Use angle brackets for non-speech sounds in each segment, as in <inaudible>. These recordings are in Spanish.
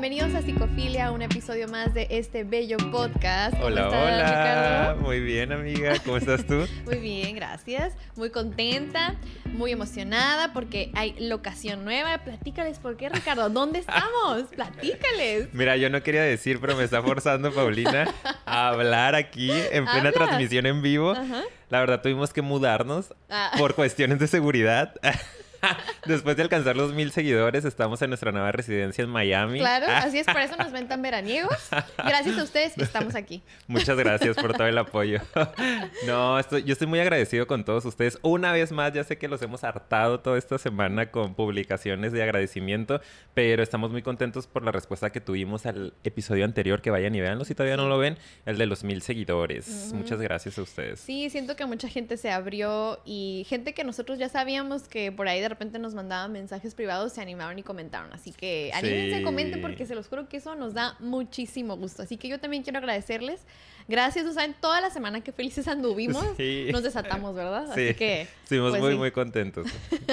bienvenidos a Psicofilia, un episodio más de este bello podcast. Hola, hola. Ricardo? Muy bien, amiga. ¿Cómo estás tú? <laughs> muy bien, gracias. Muy contenta, muy emocionada porque hay locación nueva. Platícales por qué, Ricardo. ¿Dónde <laughs> estamos? Platícales. Mira, yo no quería decir, pero me está forzando Paulina a hablar aquí en plena transmisión en vivo. La verdad, tuvimos que mudarnos ah. por cuestiones de seguridad. <laughs> <laughs> Después de alcanzar los mil seguidores, estamos en nuestra nueva residencia en Miami. Claro, <laughs> así es, por eso nos ven tan veraniegos. Gracias a ustedes, estamos aquí. Muchas gracias por todo el <laughs> apoyo. No, yo estoy muy agradecido con todos ustedes. Una vez más, ya sé que los hemos hartado toda esta semana con publicaciones de agradecimiento, pero estamos muy contentos por la respuesta que tuvimos al episodio anterior, que vayan y veanlo si todavía no lo ven, el de los mil seguidores. Muchas gracias a ustedes. Sí, siento que mucha gente se abrió y gente que nosotros ya sabíamos que por ahí de repente nos mandaban mensajes privados, se animaron y comentaron. Así que anímense, a comenten porque se los juro que eso nos da muchísimo gusto. Así que yo también quiero agradecerles Gracias, o saben, toda la semana que felices anduvimos, <laughs> nos desatamos, ¿verdad? Así que. Estuvimos pues muy, muy contentos.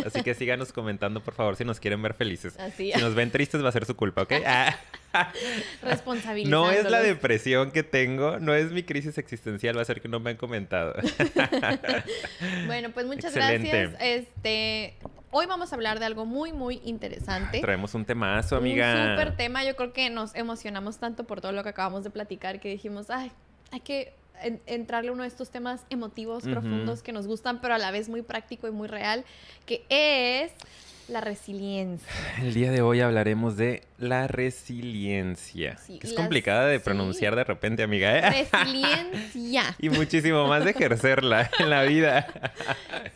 Así que síganos comentando, por favor, si nos quieren ver felices. Así si nos ven tristes, va a ser su culpa, ¿ok? Ah. <laughs> Responsabilidad. No es la depresión que tengo, no es mi crisis existencial, va a ser que no me han comentado. <laughs> bueno, pues muchas gracias. Este, hoy vamos a hablar de algo muy, muy interesante. Traemos un temazo, amiga. Un súper tema. Yo creo que nos emocionamos tanto por todo lo que acabamos de platicar que dijimos, ay, hay que entrarle uno de estos temas emotivos, profundos, que nos gustan, pero a la vez muy práctico y muy real, que es la resiliencia. <laughs> El día de hoy hablaremos de la resiliencia. que es complicada de pronunciar de repente, amiga. ¿eh? Resiliencia. <laughs> y muchísimo más de ejercerla <laughs> en la vida.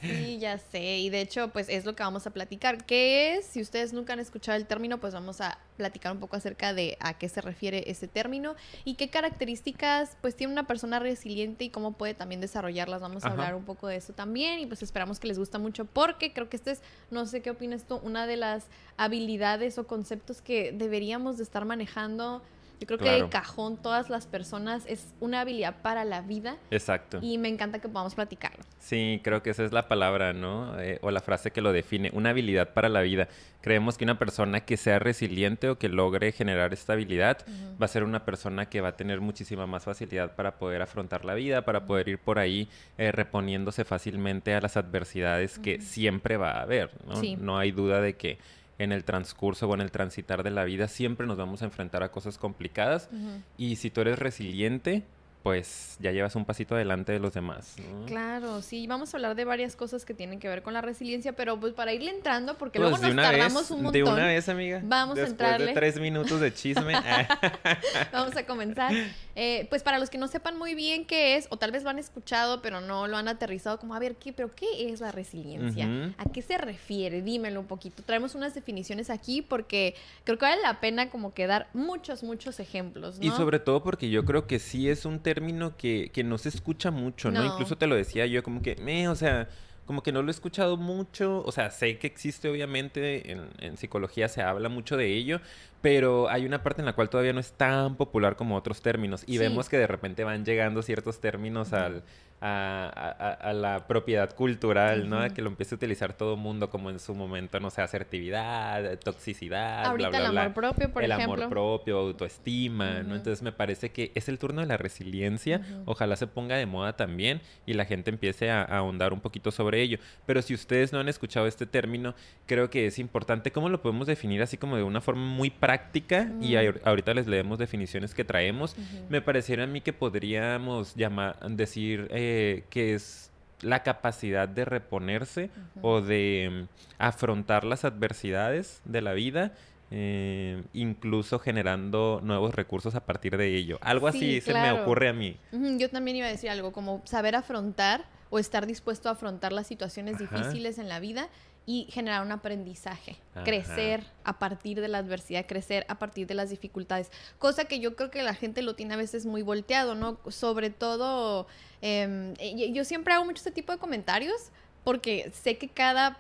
sí, ya sé. Y de hecho, pues es lo que vamos a platicar. ¿Qué es? Si ustedes nunca han escuchado el término, pues vamos a platicar un poco acerca de a qué se refiere ese término y qué características pues tiene una persona resiliente y cómo puede también desarrollarlas. Vamos a hablar un poco de eso también y pues esperamos que les guste mucho porque creo que este es, no sé qué opinas una de las habilidades o conceptos que deberíamos de estar manejando yo creo que el cajón todas las personas es una habilidad para la vida. Exacto. Y me encanta que podamos platicarlo. Sí, creo que esa es la palabra, ¿no? Eh, o la frase que lo define, una habilidad para la vida. Creemos que una persona que sea resiliente o que logre generar esta habilidad va a ser una persona que va a tener muchísima más facilidad para poder afrontar la vida, para poder ir por ahí eh, reponiéndose fácilmente a las adversidades que siempre va a haber, ¿no? Sí. No hay duda de que en el transcurso o en el transitar de la vida, siempre nos vamos a enfrentar a cosas complicadas. Y si tú eres resiliente, pues ya llevas un pasito adelante de los demás. Claro, sí, vamos a hablar de varias cosas que tienen que ver con la resiliencia, pero pues para irle entrando, porque pues, luego nos tardamos un montón. De una vez, amiga. Vamos a entrarle. de tres minutos de chisme. <laughs> vamos a comenzar. Eh, pues para los que no sepan muy bien qué es, o tal vez lo han escuchado, pero no lo han aterrizado, como a ver, ¿qué, pero ¿qué es la resiliencia? ¿A qué se refiere? Dímelo un poquito. Traemos unas definiciones aquí porque creo que vale la pena como que dar muchos, muchos ejemplos. Y sobre todo porque yo creo que sí es un término que, que no se escucha mucho, ¿no? ¿no? Incluso te lo decía yo como que, me, o sea como que no lo he escuchado mucho, o sea, sé que existe obviamente, en, psicología se habla mucho de ello, pero hay una parte en la cual todavía no es tan popular como otros términos y vemos que de repente van llegando ciertos términos al a, la propiedad cultural, ¿no? Que lo empiece a utilizar todo el mundo como en su momento, no sé, asertividad, toxicidad, Ahorita bla, el amor propio, por ejemplo. El amor propio, autoestima, ¿no? Entonces me parece que es el turno de la resiliencia, ojalá se ponga de moda también y la gente empiece a, ahondar un poquito sobre ello. Pero si ustedes no han escuchado este término, creo que es importante cómo lo podemos definir así como de una forma muy práctica y ahorita les leemos definiciones que traemos. Me pareciera a mí que podríamos llamar, decir... Eh, que, es la capacidad de reponerse o de em, afrontar las adversidades de la vida eh, incluso generando nuevos recursos a partir de ello. Algo así se me ocurre a mí. Yo también iba a decir algo, como saber afrontar o estar dispuesto a afrontar las situaciones difíciles en la vida y generar un aprendizaje, crecer a partir de la adversidad, crecer a partir de las dificultades, cosa que yo creo que la gente lo tiene a veces muy volteado, ¿no? Sobre todo, em, yo siempre hago mucho este tipo de comentarios porque sé que cada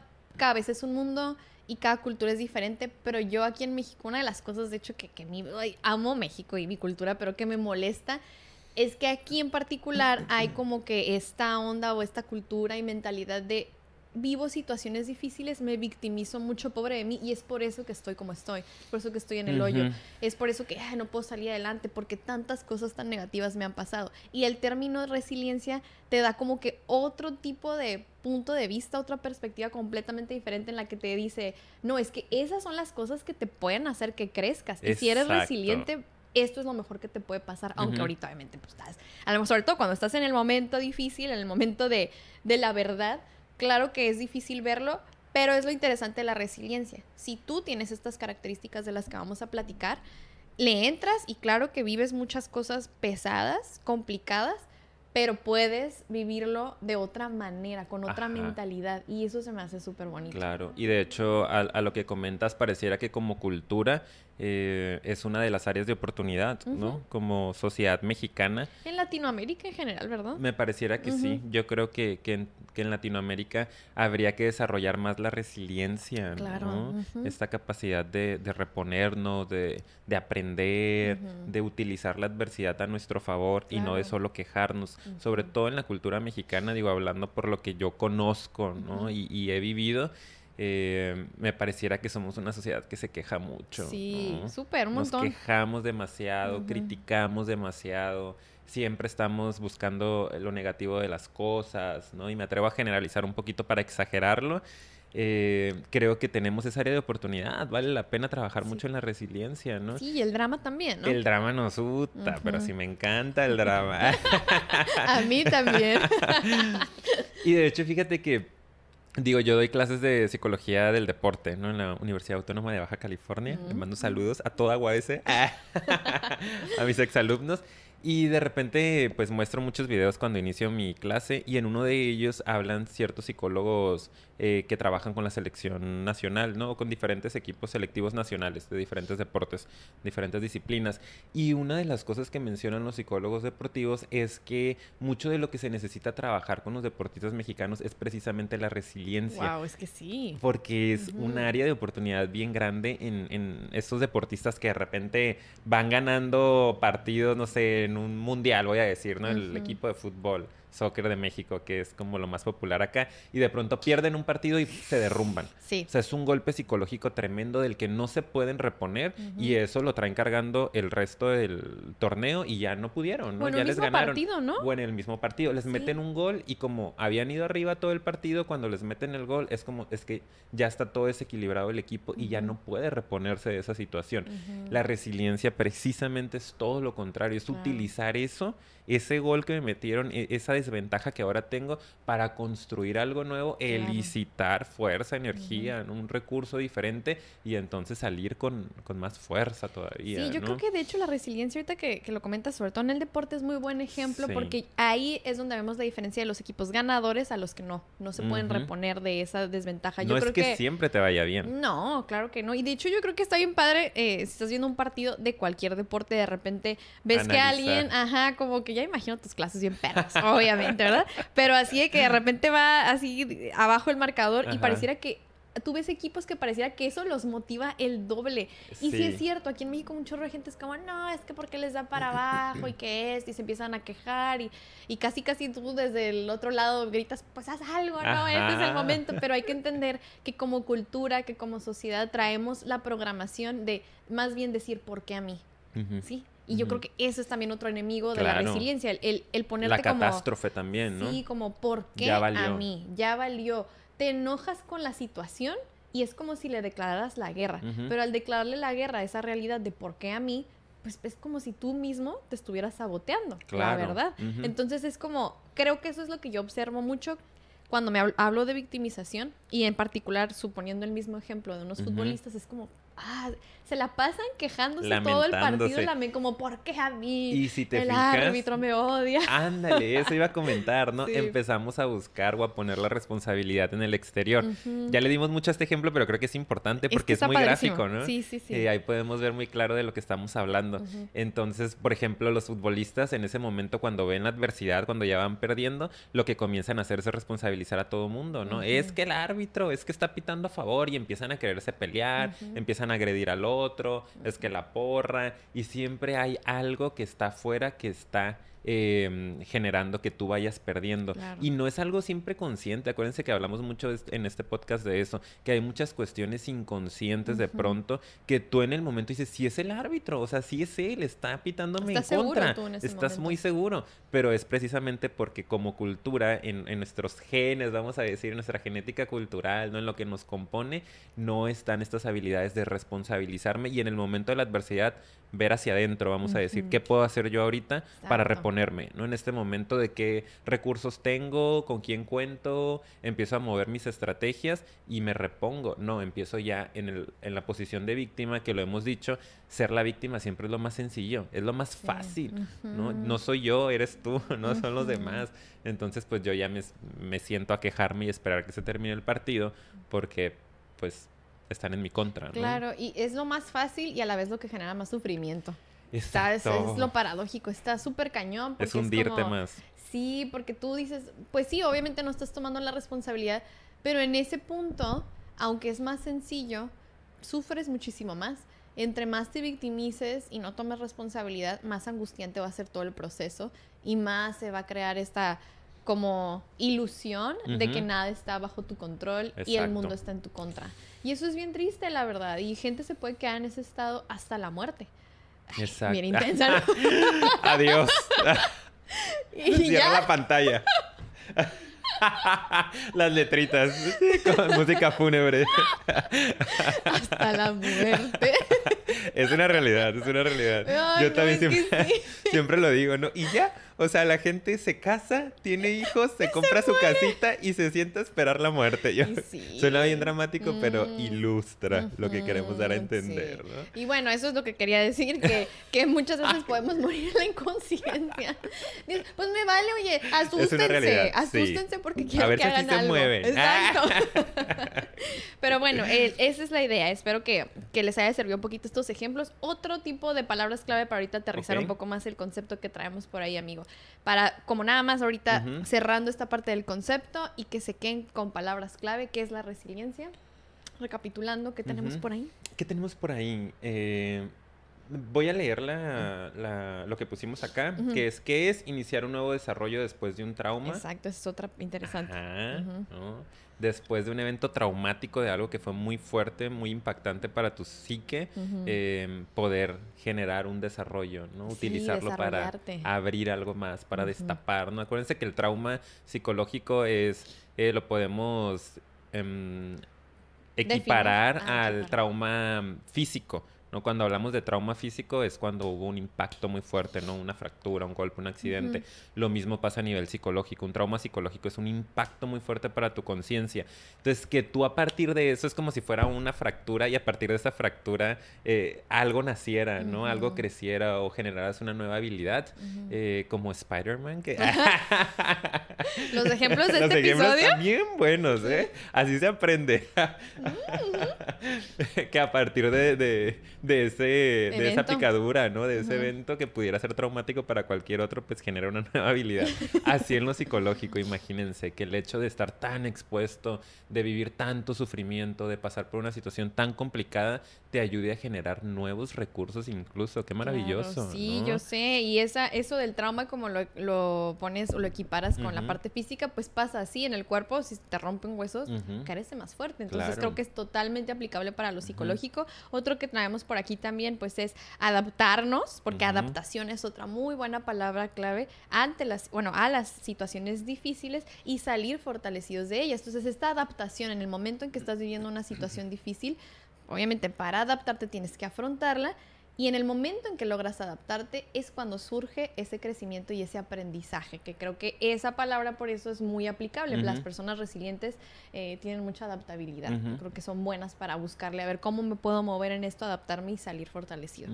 vez es un mundo y cada cultura es diferente, pero yo aquí en México, una de las cosas, de hecho, que, que amo México y mi cultura, pero que me molesta es que aquí en particular <clears throat> hay como que esta onda o esta cultura y mentalidad de vivo situaciones difíciles, me victimizo mucho, pobre de mí, y es por eso que estoy como estoy, por eso que estoy en el hoyo, es por eso que no puedo salir adelante, porque tantas cosas tan negativas me han pasado. Y el término resiliencia te da como que otro tipo de punto de vista, otra perspectiva completamente diferente en la que te dice, no, es que esas son las cosas que te pueden hacer que crezcas. Y si eres resiliente, esto es lo mejor que te puede pasar, aunque ahorita obviamente pues, estás, a lo mejor sobre todo cuando estás en el momento difícil, en el momento de la verdad, Claro que es difícil verlo, pero es lo interesante de la resiliencia. Si tú tienes estas características de las que vamos a platicar, le entras y claro que vives muchas cosas pesadas, complicadas, pero puedes vivirlo de otra manera, con otra mentalidad. Y eso se me hace súper bonito. Claro, y de hecho a, lo que comentas pareciera que como cultura eh, es una de las áreas de oportunidad, ¿no? Como sociedad mexicana. En Latinoamérica en general, ¿verdad? Me pareciera que sí. Yo creo que, en Latinoamérica habría que desarrollar más la resiliencia, claro. ¿no? Esta capacidad de, reponernos, de, aprender, de utilizar la adversidad a nuestro favor y no de solo quejarnos. Sobre todo en la cultura mexicana, digo, hablando por lo que yo conozco, ¿no? y, y he vivido. Eh, me pareciera que somos una sociedad que se queja mucho. Sí, súper, un montón. Nos quejamos demasiado, criticamos demasiado, siempre estamos buscando lo negativo de las cosas, ¿no? Y me atrevo a generalizar un poquito para exagerarlo. Eh, creo que tenemos esa área de oportunidad. Vale la pena trabajar mucho en la resiliencia, ¿no? Sí, y el drama también, ¿no? El drama nos gusta, pero sí me encanta el drama. <laughs> a mí también. <laughs> y de hecho, fíjate que Digo, yo doy clases de psicología del deporte, ¿no? En la Universidad Autónoma de Baja California. Le mando mm. saludos a toda UAS, e. <laughs> a mis exalumnos. Y de repente, pues muestro muchos videos cuando inicio mi clase y en uno de ellos hablan ciertos psicólogos eh, que trabajan con la selección nacional, ¿no? Con diferentes equipos selectivos nacionales de diferentes deportes, diferentes disciplinas. Y una de las cosas que mencionan los psicólogos deportivos es que mucho de lo que se necesita trabajar con los deportistas mexicanos es precisamente la resiliencia. ¡Wow! Es que sí. Porque es un área de oportunidad bien grande en, en estos deportistas que de repente van ganando partidos, no sé, en un mundial, voy a decir, ¿no? El equipo de fútbol soccer de México, que es como lo más popular acá, y de pronto pierden un partido y se derrumban. Sí. O sea, es un golpe psicológico tremendo del que no se pueden reponer y eso lo traen cargando el resto del torneo y ya no pudieron, ¿no? Bueno, ya el les mismo ganaron. Partido, ¿no? Bueno, el mismo partido, les meten un gol y como habían ido arriba todo el partido, cuando les meten el gol es como es que ya está todo desequilibrado el equipo y ya no puede reponerse de esa situación. La resiliencia precisamente es todo lo contrario, es utilizar eso, ese gol que me metieron, e, esa desventaja que ahora tengo para construir algo nuevo, elicitar fuerza, energía, un recurso diferente y entonces salir con, más fuerza todavía. Sí, yo creo que de hecho la resiliencia ahorita que, lo comentas, sobre todo en el deporte, es muy buen ejemplo porque ahí es donde vemos la diferencia de los equipos ganadores a los que no, no se pueden reponer de esa desventaja. Yo no es que, siempre te vaya bien. No, claro que no. Y de hecho yo creo que está bien padre, eh, si estás viendo un partido de cualquier deporte, de repente ves que alguien, ajá, como que ya imagino tus clases bien perras, obviamente. ¿verdad? Pero así de que de repente va así abajo el marcador y pareciera que tú ves equipos que pareciera que eso los motiva el doble. Y si es cierto, aquí en México un chorro de gente es como, no, es que porque les da para abajo y <laughs> que es, y se empiezan a quejar y, casi casi tú desde el otro lado gritas, pues haz algo, no, este es el momento, pero hay que <laughs> entender que como cultura, que como sociedad traemos la programación de más bien decir, ¿por qué a mí? Sí, y yo creo que eso es también otro enemigo de la resiliencia, el, el ponerte la catástrofe también, ¿no? Sí, como, ¿por qué a mí? Ya valió. Te enojas con la situación y es como si le declararas la guerra. Pero al declararle la guerra a esa realidad de por qué a mí, pues es como si tú mismo te estuvieras saboteando, la verdad. Entonces es como, creo que eso es lo que yo observo mucho cuando me hablo de victimización y en particular suponiendo el mismo ejemplo de unos futbolistas, es como, ah, se la pasan quejándose todo el partido también, como, ¿por qué a mí? el árbitro me odia. <laughs> Ándale, eso iba a comentar, ¿no? Empezamos a buscar o a poner la responsabilidad en el exterior. Ya le dimos mucho a este ejemplo, pero creo que es importante porque es, muy gráfico, ¿no? Sí, sí, sí. Y eh, ahí podemos ver muy claro de lo que estamos hablando. Entonces, por ejemplo, los futbolistas en ese momento, cuando ven adversidad, cuando ya van perdiendo, lo que comienzan a hacer es responsabilizar a todo mundo, ¿no? Es que el árbitro, es que está pitando a favor y empiezan a quererse pelear, empiezan a agredir al otro otro, es que la porra, y siempre hay algo que está afuera que está Em, generando que tú vayas perdiendo. Y no es algo siempre consciente. Acuérdense que hablamos mucho en este podcast de eso, que hay muchas cuestiones inconscientes de pronto que tú en el momento dices, si sí es el árbitro, o sea, sí es él, está pitándome ¿Estás en contra. Estás muy seguro. Pero es precisamente porque como cultura, en, nuestros genes, vamos a decir, en nuestra genética cultural, ¿no? en lo que nos compone, no están estas habilidades de responsabilizarme y en el momento de la adversidad ver hacia adentro, vamos a decir, qué puedo hacer yo ahorita para reponerme, ¿no? En este momento de qué recursos tengo, con quién cuento, empiezo a mover mis estrategias y me repongo. No, empiezo ya en, en la posición de víctima, que lo hemos dicho, ser la víctima siempre es lo más sencillo, es lo más fácil, ¿no? No soy yo, eres tú, <laughs> no son los demás. Entonces, pues yo ya me, me siento a quejarme y esperar que se termine el partido, porque pues están en mi contra. ¿no? Claro, y es lo más fácil y a la vez lo que genera más sufrimiento. Está, es, es, lo paradójico, está súper cañón. Es hundirte más. Sí, porque tú dices, pues sí, obviamente no estás tomando la responsabilidad, pero en ese punto, aunque es más sencillo, sufres muchísimo más. Entre más te victimices y no tomes responsabilidad, más angustiante va a ser todo el proceso y más se va a crear esta como ilusión de que nada está bajo tu control y el mundo está en tu contra. Y eso es bien triste, la verdad. Y gente se puede quedar en ese estado hasta la muerte. Exacto. Bien <laughs> intensa. <laughs> Adiós. <laughs> y Cierra ya. la pantalla. Las letritas con música fúnebre. Hasta la muerte. Es una realidad, es una realidad. Yo también siempre, siempre, lo digo, ¿no? Y ya, o sea, la gente se casa, tiene <laughs> hijos, se compra su casita y se sienta a esperar la muerte. Yo, <laughs> Suena bien dramático, pero mm. ilustra lo que queremos dar a entender. ¿no? Y bueno, eso es lo que quería decir, que, muchas veces podemos morir en la inconsciencia. <laughs> pues me vale, oye, asústense, asústense porque quiero que hagan algo. mueven. Exacto. Ah. pero bueno, esa es la idea. Espero que, les haya servido un poquito estos ejemplos. Otro tipo de palabras clave para ahorita aterrizar un poco más el concepto que traemos por ahí, amigo para, como nada más ahorita cerrando esta parte del concepto y que se queden con palabras clave, que es la resiliencia. Recapitulando, ¿qué tenemos por ahí? ¿Qué tenemos por ahí? Eh, Voy a leer la, lo que pusimos acá, que es qué es iniciar un nuevo desarrollo después de un trauma. Exacto, es otra interesante. Después de un evento traumático, de algo que fue muy fuerte, muy impactante para tu psique, em, poder generar un desarrollo, ¿no? Utilizarlo para abrir algo más, para destapar, ¿no? Acuérdense que el trauma psicológico es, eh, lo podemos... Em, equiparar ah, al trauma físico, ¿no? Cuando hablamos de trauma físico es cuando hubo un impacto muy fuerte, ¿no? Una fractura, un golpe, un accidente. Lo mismo pasa a nivel psicológico. Un trauma psicológico es un impacto muy fuerte para tu conciencia. Entonces, que tú a partir de eso es como si fuera una fractura y a partir de esa fractura eh, algo naciera, ¿no? Algo creciera o generaras una nueva habilidad, eh, como Spider-Man. Que... <laughs> Los ejemplos de Los este ejemplos También buenos, ¿eh? Así se aprende. <laughs> que a partir de de, ese, de esa picadura, ¿no? De ese evento que pudiera ser traumático para cualquier otro, pues genera una nueva habilidad. Así en lo psicológico, imagínense que el hecho de estar tan expuesto, de vivir tanto sufrimiento, de pasar por una situación tan complicada, te ayude a generar nuevos recursos incluso. Qué maravilloso. sí, yo sé. Y esa, eso del trauma, como lo, pones o lo equiparas con la parte física, pues pasa así en el cuerpo. Si te rompen huesos, carece más fuerte. Entonces creo que es totalmente aplicable para lo psicológico. Otro que traemos por aquí también, pues es adaptarnos, porque adaptación es otra muy buena palabra clave ante las, bueno, a las situaciones difíciles y salir fortalecidos de ellas. Entonces, esta adaptación en el momento en que estás viviendo una situación difícil, obviamente para adaptarte tienes que afrontarla y en el momento en que logras adaptarte es cuando surge ese crecimiento y ese aprendizaje, que creo que esa palabra por eso es muy aplicable. Las personas resilientes eh, tienen mucha adaptabilidad, creo que son buenas para buscarle a ver cómo me puedo mover en esto, adaptarme y salir fortalecido.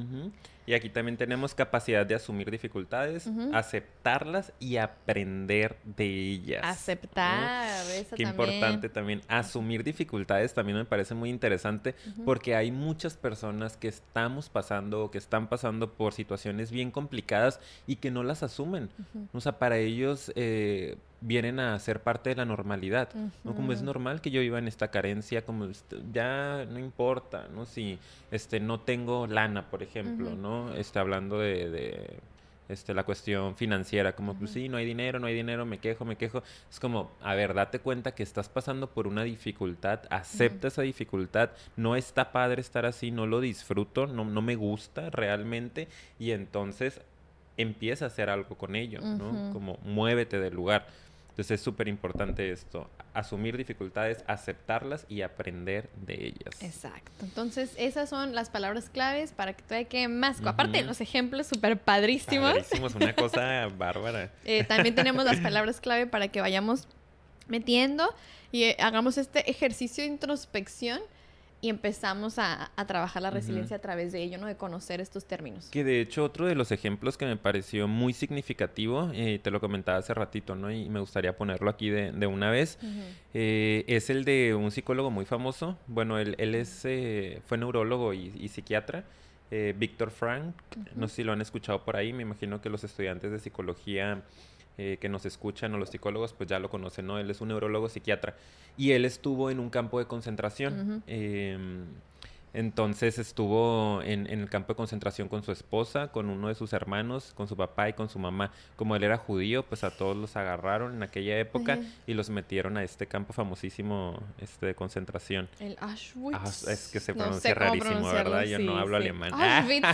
Y aquí también tenemos capacidad de asumir dificultades, aceptarlas y aprender de ellas. Aceptar, Qué importante también. Asumir dificultades también me parece muy interesante porque hay muchas personas que estamos pasando que están pasando por situaciones bien complicadas y que no las asumen. O sea, para ellos eh, vienen a ser parte de la normalidad. ¿no? Como es normal que yo viva en esta carencia, como este, ya no importa, ¿no? Si este, no tengo lana, por ejemplo, ¿no? está hablando de este, la cuestión financiera, como, si pues, sí, no hay dinero, no hay dinero, me quejo, me quejo. Es como, a ver, date cuenta que estás pasando por una dificultad, acepta esa dificultad, no está padre estar así, no lo disfruto, no, no me gusta realmente, y entonces empieza a hacer algo con ello, ¿no? Como muévete del lugar. Entonces es súper importante esto, asumir dificultades, aceptarlas y aprender de ellas. Exacto. Entonces esas son las palabras claves para que todavía quede más. Uh de Aparte los ejemplos súper padrísimos. Padrísimos, una <laughs> cosa bárbara. Eh, también tenemos las palabras clave para que vayamos metiendo y eh, hagamos este ejercicio de introspección y empezamos a, trabajar la resiliencia a través de ello, ¿no? De conocer estos términos. Que de hecho otro de los ejemplos que me pareció muy significativo, eh, te lo comentaba hace ratito, ¿no? Y me gustaría ponerlo aquí de, una vez, eh, es el de un psicólogo muy famoso, bueno, él, él es, eh, fue neurólogo y, psiquiatra, Víctor Frank, no sé si lo han escuchado por ahí, me imagino que los estudiantes de psicología eh, que nos escuchan o los psicólogos, pues ya lo conocen, ¿no? Él es un neurólogo psiquiatra y él estuvo en un campo de concentración. Entonces estuvo en, el campo de concentración con su esposa, con uno de sus hermanos, con su papá y con su mamá. Como él era judío, pues a todos los agarraron en aquella época y los metieron a este campo famosísimo este, de concentración. El Auschwitz. Ah, es que se pronuncia rarísimo, ¿verdad? Yo no hablo alemán. Auschwitz,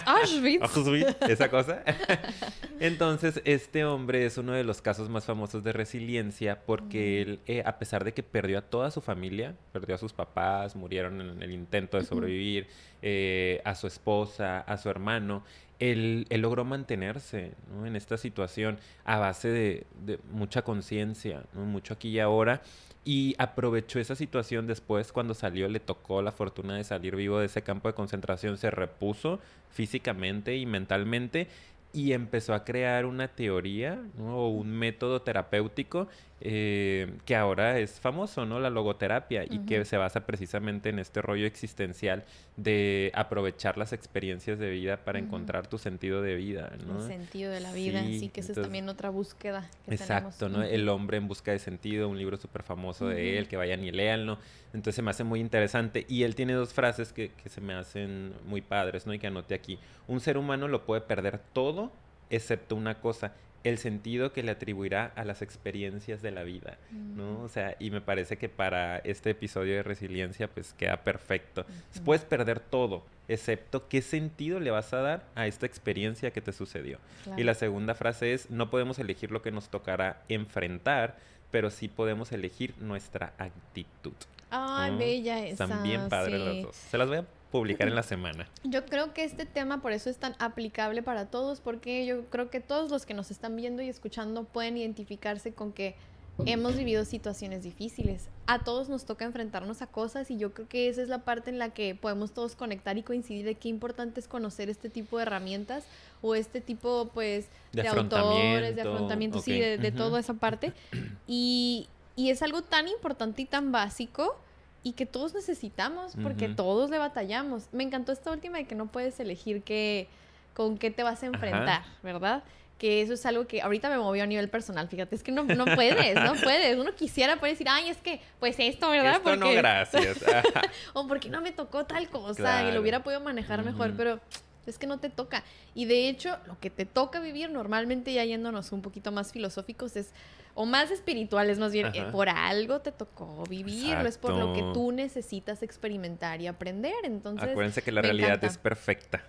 <laughs> Auschwitz. <laughs> esa cosa. <laughs> Entonces, este hombre es uno de los casos más famosos de resiliencia porque él, eh, a pesar de que perdió a toda su familia, perdió a sus papás, murieron en el intento de sobrevivir, eh, a su esposa, a su hermano, él, logró mantenerse en esta situación a base de, mucha conciencia, mucho aquí y ahora. Y aprovechó esa situación después cuando salió, le tocó la fortuna de salir vivo de ese campo de concentración, se repuso físicamente y mentalmente y empezó a crear una teoría o un método terapéutico eh, que ahora es famoso, ¿no? La logoterapia y que se basa precisamente en este rollo existencial de aprovechar las experiencias de vida para encontrar tu sentido de vida, ¿no? El sentido de la vida, sí, que esa es también otra búsqueda. Que exacto, ¿no? El hombre en busca de sentido, un libro súper famoso de él, que vayan y leanlo. Entonces se me hace muy interesante y él tiene dos frases que, que se me hacen muy padres, ¿no? Y que anoté aquí. Un ser humano lo puede perder todo excepto una cosa el sentido que le atribuirá a las experiencias de la vida, ¿no? O sea, y me parece que para este episodio de resiliencia pues queda perfecto. Puedes perder todo, excepto qué sentido le vas a dar a esta experiencia que te sucedió. Y la segunda frase es, no podemos elegir lo que nos tocará enfrentar, pero sí podemos elegir nuestra actitud. Ay, bella esa. También padre los dos. Se las veo publicar en la semana. Yo creo que este tema por eso es tan aplicable para todos, porque yo creo que todos los que nos están viendo y escuchando pueden identificarse con que hemos vivido situaciones difíciles. A todos nos toca enfrentarnos a cosas y yo creo que esa es la parte en la que podemos todos conectar y coincidir de qué importante es conocer este tipo de herramientas o este tipo, pues, de, autores, de afrontamientos y sí, de, toda esa parte. Y, y es algo tan importante y tan básico y que todos necesitamos porque todos le batallamos. Me encantó esta última de que no puedes elegir qué, con qué te vas a enfrentar, ¿verdad? que eso es algo que ahorita me movió a nivel personal, fíjate, es que no, no puedes, no <laughs> puedes. Uno quisiera poder decir, ay, es que, pues esto, ¿verdad? porque... no, gracias. <laughs> o porque no me tocó tal cosa y lo hubiera podido manejar mejor, pero es que no te toca. Y de hecho, lo que te toca vivir normalmente, ya yéndonos un poquito más filosóficos, es o más espirituales, más bien, eh, por algo te tocó vivirlo, es por lo que tú necesitas experimentar y aprender. Entonces, acuérdense que la realidad es perfecta,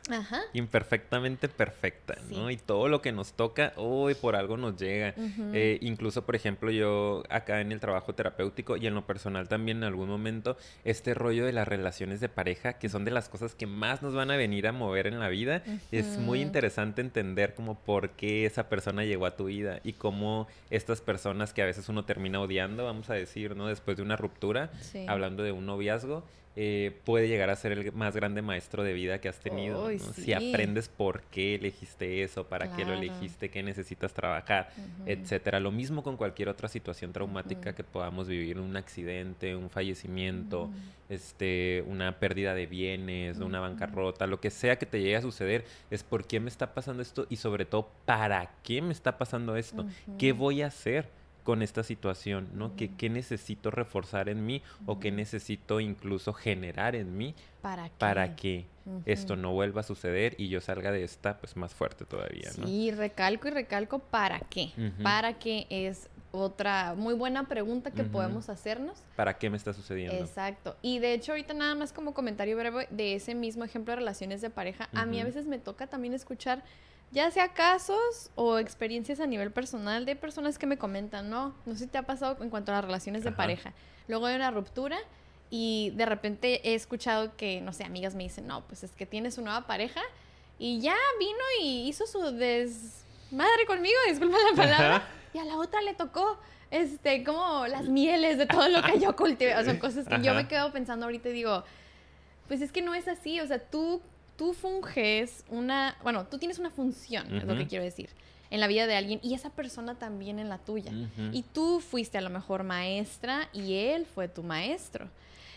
imperfectamente perfecta, ¿no? Y todo lo que nos toca hoy por algo nos llega. Eh, incluso, por ejemplo, yo acá en el trabajo terapéutico y en lo personal también en algún momento, este rollo de las relaciones de pareja, que son de las cosas que más nos van a venir a mover en la vida, es muy interesante entender como por qué esa persona llegó a tu vida y cómo estas personas personas que a veces uno termina odiando, vamos a decir, ¿no? Después de una ruptura, hablando de un noviazgo, eh, puede llegar a ser el más grande maestro de vida que has tenido. Si aprendes por qué elegiste eso, para qué lo elegiste, qué necesitas trabajar, etcétera. Lo mismo con cualquier otra situación traumática que podamos vivir, un accidente, un fallecimiento, este, una pérdida de bienes, una bancarrota, lo que sea que te llegue a suceder, es por qué me está pasando esto y sobre todo para qué me está pasando esto, qué voy a hacer con esta situación, ¿no? ¿Qué, qué necesito reforzar en mí o qué necesito incluso generar en mí para, que esto no vuelva a suceder y yo salga de esta pues más fuerte todavía, ¿no? Sí, recalco y recalco para qué. Para qué es otra muy buena pregunta que podemos hacernos. ¿Para qué me está sucediendo? Exacto. Y de hecho ahorita nada más como comentario breve de ese mismo ejemplo de relaciones de pareja, a mí a veces me toca también escuchar ya sea casos o experiencias a nivel personal de personas que me comentan, no, no sé si te ha pasado en cuanto a las relaciones de pareja. Luego hay una ruptura y de repente he escuchado que, no sé, amigas me dicen, no, pues es que tienes una nueva pareja y ya vino y hizo su desmadre conmigo, <laughs> disculpa la palabra, y a la otra le tocó. Este, como las mieles de todo lo que yo cultivé. O sea, son <laughs> cosas que yo me quedo pensando ahorita y digo, pues es que no es así. O sea, tú tú funges una, bueno, tú tienes una función, es lo que quiero decir, en la vida de alguien y esa persona también en la tuya. Y tú fuiste a lo mejor maestra y él fue tu maestro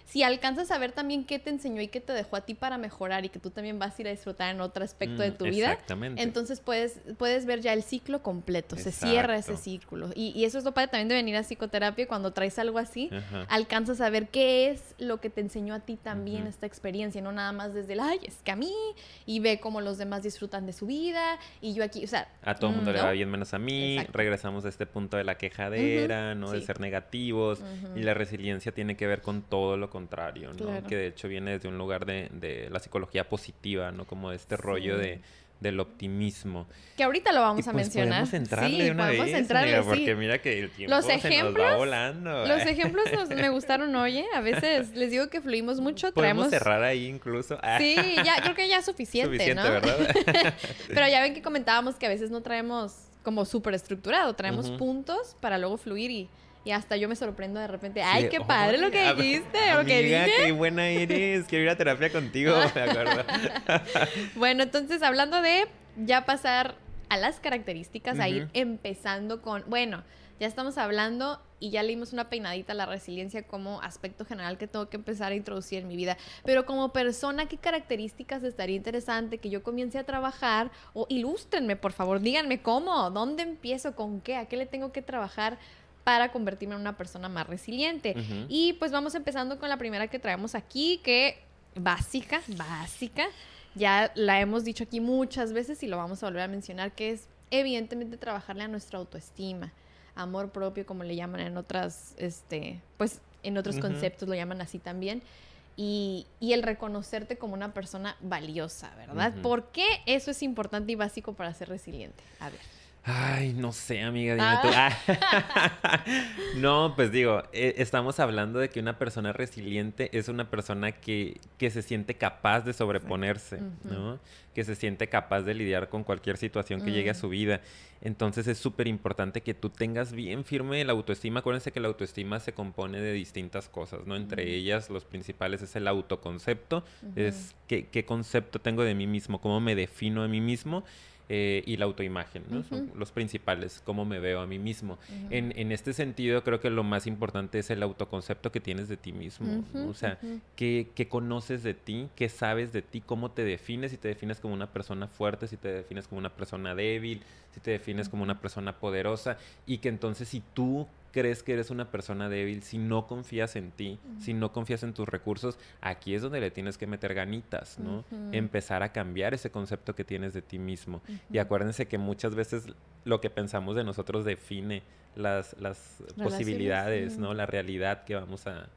si alcanzas a ver también qué te enseñó y qué te dejó a ti para mejorar y que tú también vas a ir a disfrutar en otro aspecto de mm, tu vida, entonces puedes, puedes ver ya el ciclo completo, se cierra ese círculo. Y, eso es lo padre también de venir a psicoterapia, cuando traes algo así, alcanzas a ver qué es lo que te enseñó a ti también esta experiencia, no nada más desde el, ay, es que a mí, y ve cómo los demás disfrutan de su vida, y yo aquí, o sea... A todo el mundo mm, le va bien menos a mí, regresamos a este punto de la quejadera, ¿no? De ser negativos, y la resiliencia tiene que ver con todo lo que contrario, ¿no? Que de hecho viene desde un lugar de, la psicología positiva, ¿no? Como este rollo de del optimismo. Que ahorita lo vamos a pues mencionar. Podemos sí, una vez, entrarle, sí. porque mira que el tiempo los se nos va volando. Los <laughs> ejemplos me gustaron, oye, ¿eh? a veces les digo que fluimos mucho, podemos cerrar ahí incluso. Ah. sí, ya, creo que ya es suficiente, ¿no? ¿verdad? <laughs> Pero ya ven que comentábamos que a veces no traemos como súper estructurado, traemos puntos para luego fluir y y hasta yo me sorprendo de repente. ¡Ay, qué oh, padre lo que dijiste! Amiga, ¡Qué buena eres! Quiero ir a terapia contigo, <laughs> me acuerdo. <laughs> bueno, entonces hablando de ya pasar a las características, a ir empezando con. Bueno, ya estamos hablando y ya leímos una peinadita la resiliencia como aspecto general que tengo que empezar a introducir en mi vida. Pero como persona, ¿qué características estaría interesante que yo comience a trabajar? O ilústrenme, por favor, díganme cómo, dónde empiezo, con qué, a qué le tengo que trabajar para convertirme en una persona más resiliente. Y pues vamos empezando con la primera que traemos aquí, que básica, básica, ya la hemos dicho aquí muchas veces y lo vamos a volver a mencionar, que es evidentemente trabajarle a nuestra autoestima, amor propio, como le llaman en otras, este, pues en otros conceptos lo llaman así también. Y, y, el reconocerte como una persona valiosa, ¿verdad? ¿Por qué eso es importante y básico para ser resiliente? A ver. Ay, no sé, amiga, dime ah. <laughs> no, pues digo, eh, estamos hablando de que una persona resiliente es una persona que, que se siente capaz de sobreponerse, ¿no? Que se siente capaz de lidiar con cualquier situación que llegue a mm. su vida. Entonces es súper importante que tú tengas bien firme la autoestima. Acuérdense que la autoestima se compone de distintas cosas, ¿no? Entre mm. ellas, los principales es el autoconcepto, es qué, qué concepto tengo de mí mismo, cómo me defino a mí mismo eh, y la autoimagen, ¿no? Son los principales, cómo me veo a mí mismo. en, este sentido, creo que lo más importante es el autoconcepto que tienes de ti mismo, o sea, qué, conoces de ti, qué sabes de ti, cómo te defines, si te defines como una persona fuerte, si te defines como una persona débil, si te defines como una persona poderosa, y que entonces si tú crees que eres una persona débil, si no confías en ti, si no confías en tus recursos, aquí es donde le tienes que meter ganitas, ¿no? Empezar a cambiar ese concepto que tienes de ti mismo. Y acuérdense que muchas veces lo que pensamos de nosotros define las, las posibilidades, ¿no? La realidad que vamos a,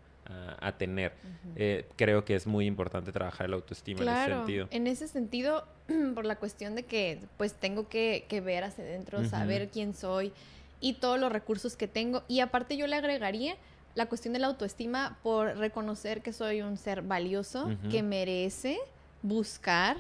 a, tener. Eh, creo que es muy importante trabajar la autoestima en ese sentido. En ese sentido, <clears throat> por la cuestión de que pues tengo que, que ver hacia adentro, saber quién soy, y todos los recursos que tengo. Y aparte yo le agregaría la cuestión de la autoestima por reconocer que soy un ser valioso, que merece buscar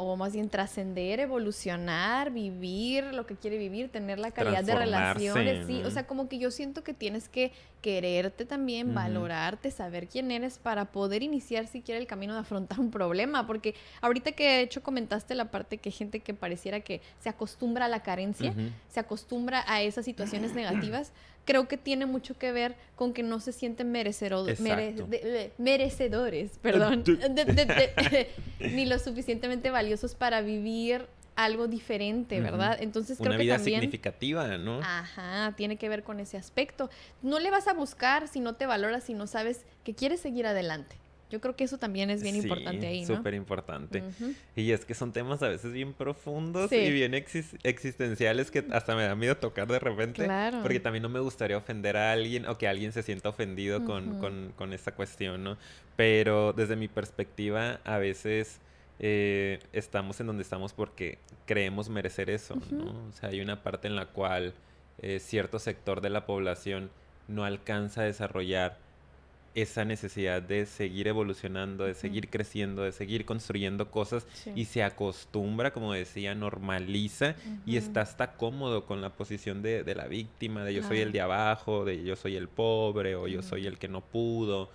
o más bien trascender, evolucionar, vivir lo que quiere vivir, tener la calidad de relaciones, sí, o sea, como que yo siento que tienes que quererte también, valorarte, saber quién eres para poder iniciar siquiera el camino de afrontar un problema, porque ahorita que de hecho comentaste la parte que gente que pareciera que se acostumbra a la carencia, se acostumbra a esas situaciones negativas, <clears throat> creo que tiene mucho que ver con que no se sienten merecedores, perdón, ni lo suficientemente valiosos para vivir algo diferente, ¿verdad? Entonces creo Una vida significativa, ¿no? Ajá, tiene que ver con ese aspecto. No le vas a buscar si no te valoras, si no sabes que quieres seguir adelante. Yo creo que eso también es bien importante ahí, ¿no? Súper importante. Y es que son temas a veces bien profundos y bien existenciales que hasta me da miedo tocar de repente. Claro. Porque también no me gustaría ofender a alguien o que alguien se sienta ofendido con, con, con esta cuestión, ¿no? Pero desde mi perspectiva, a veces eh, estamos en donde estamos porque creemos merecer eso, O sea, hay una parte en la cual eh, cierto sector de la población no alcanza a desarrollar esa necesidad de seguir evolucionando, de seguir creciendo, de seguir construyendo cosas y se acostumbra, como decía, normaliza y está hasta cómodo con la posición de, de la víctima, de yo soy el de abajo, de yo soy el pobre o yo soy el que no pudo.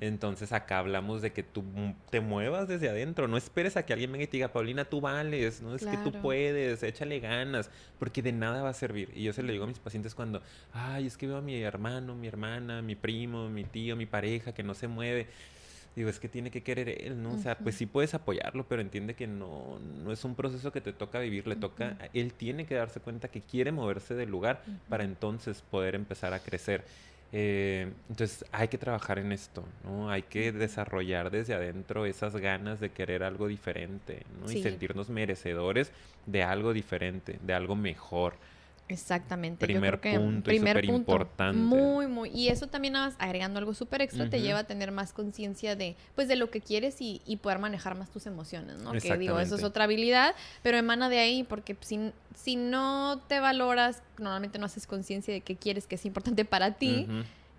Entonces acá hablamos de que tú te muevas desde adentro, no esperes a que alguien venga y te diga, Paulina, tú vales, no es que tú puedes, échale ganas, porque de nada va a servir. Y yo se lo digo a mis pacientes cuando, ay, es que veo a mi hermano, mi hermana, mi primo, mi tío, mi pareja, hija, que no se mueve. Digo, es que tiene que querer él, ¿no? O sea, pues sí puedes apoyarlo, pero entiende que no, es un proceso que te toca vivir, le toca, él tiene que darse cuenta que quiere moverse del lugar para entonces poder empezar a crecer. Eh, entonces hay que trabajar en esto, ¿no? Hay que desarrollar desde adentro esas ganas de querer algo diferente, ¿no? Y sentirnos merecedores de algo diferente, de algo mejor. Exactamente. Primer Yo creo que punto, primer punto importante. Muy, muy. Y eso también vas agregando algo súper extra te lleva a tener más conciencia de, pues, de lo que quieres y, poder manejar más tus emociones, ¿no? Que digo, eso es otra habilidad, pero emana de ahí porque si, si no te valoras, normalmente no haces conciencia de qué quieres, que es importante para ti.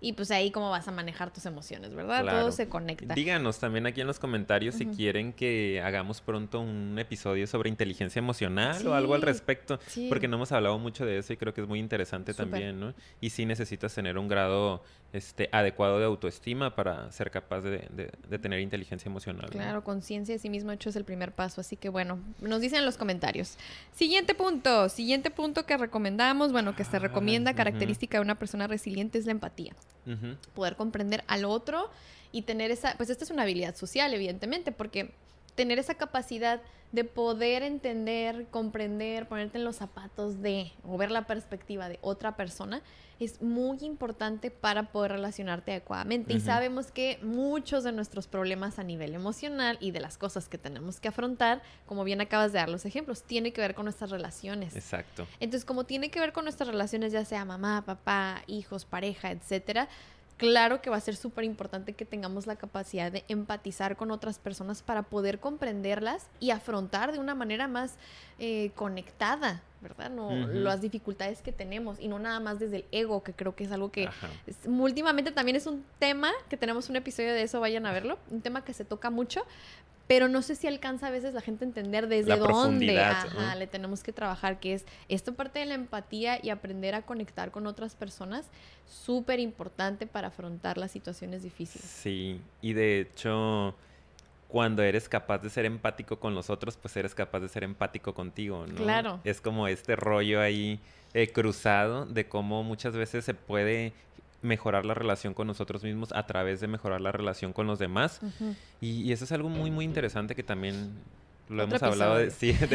Y pues ahí cómo vas a manejar tus emociones, ¿verdad? Todo se conecta. Díganos también aquí en los comentarios si quieren que hagamos pronto un episodio sobre inteligencia emocional o algo al respecto, porque no hemos hablado mucho de eso y creo que es muy interesante también, ¿no? Y si sí necesitas tener un grado este, adecuado de autoestima para ser capaz de, tener inteligencia emocional. Claro, conciencia de sí mismo hecho es el primer paso, así que bueno, nos dicen en los comentarios. Siguiente punto, siguiente punto que recomendamos, bueno, que se ah, recomienda, característica de una persona resiliente es la empatía. Poder comprender al otro y tener esa, pues esta es una habilidad social, evidentemente, porque tener esa capacidad de poder entender, comprender, ponerte en los zapatos de o ver la perspectiva de otra persona es muy importante para poder relacionarte adecuadamente. Y sabemos que muchos de nuestros problemas a nivel emocional y de las cosas que tenemos que afrontar, como bien acabas de dar los ejemplos, tiene que ver con nuestras relaciones. Exacto. Entonces, como tiene que ver con nuestras relaciones, ya sea mamá, papá, hijos, pareja, etcétera, claro que va a ser súper importante que tengamos la capacidad de empatizar con otras personas para poder comprenderlas y afrontar de una manera más eh, conectada, ¿verdad? No, Las dificultades que tenemos y no nada más desde el ego, que creo que es algo que últimamente también es un tema, que tenemos un episodio de eso, vayan a verlo, un tema que se toca mucho, pero no sé si alcanza a veces la gente a entender desde dónde le tenemos que trabajar, que es esta parte de la empatía y aprender a conectar con otras personas, súper importante para afrontar las situaciones difíciles. Sí, y de hecho, cuando eres capaz de ser empático con los otros, pues eres capaz de ser empático contigo, ¿no? Claro. Es como este rollo ahí eh, cruzado de cómo muchas veces se puede mejorar la relación con nosotros mismos a través de mejorar la relación con los demás. y, eso es algo muy, muy interesante que también lo hemos hablado de,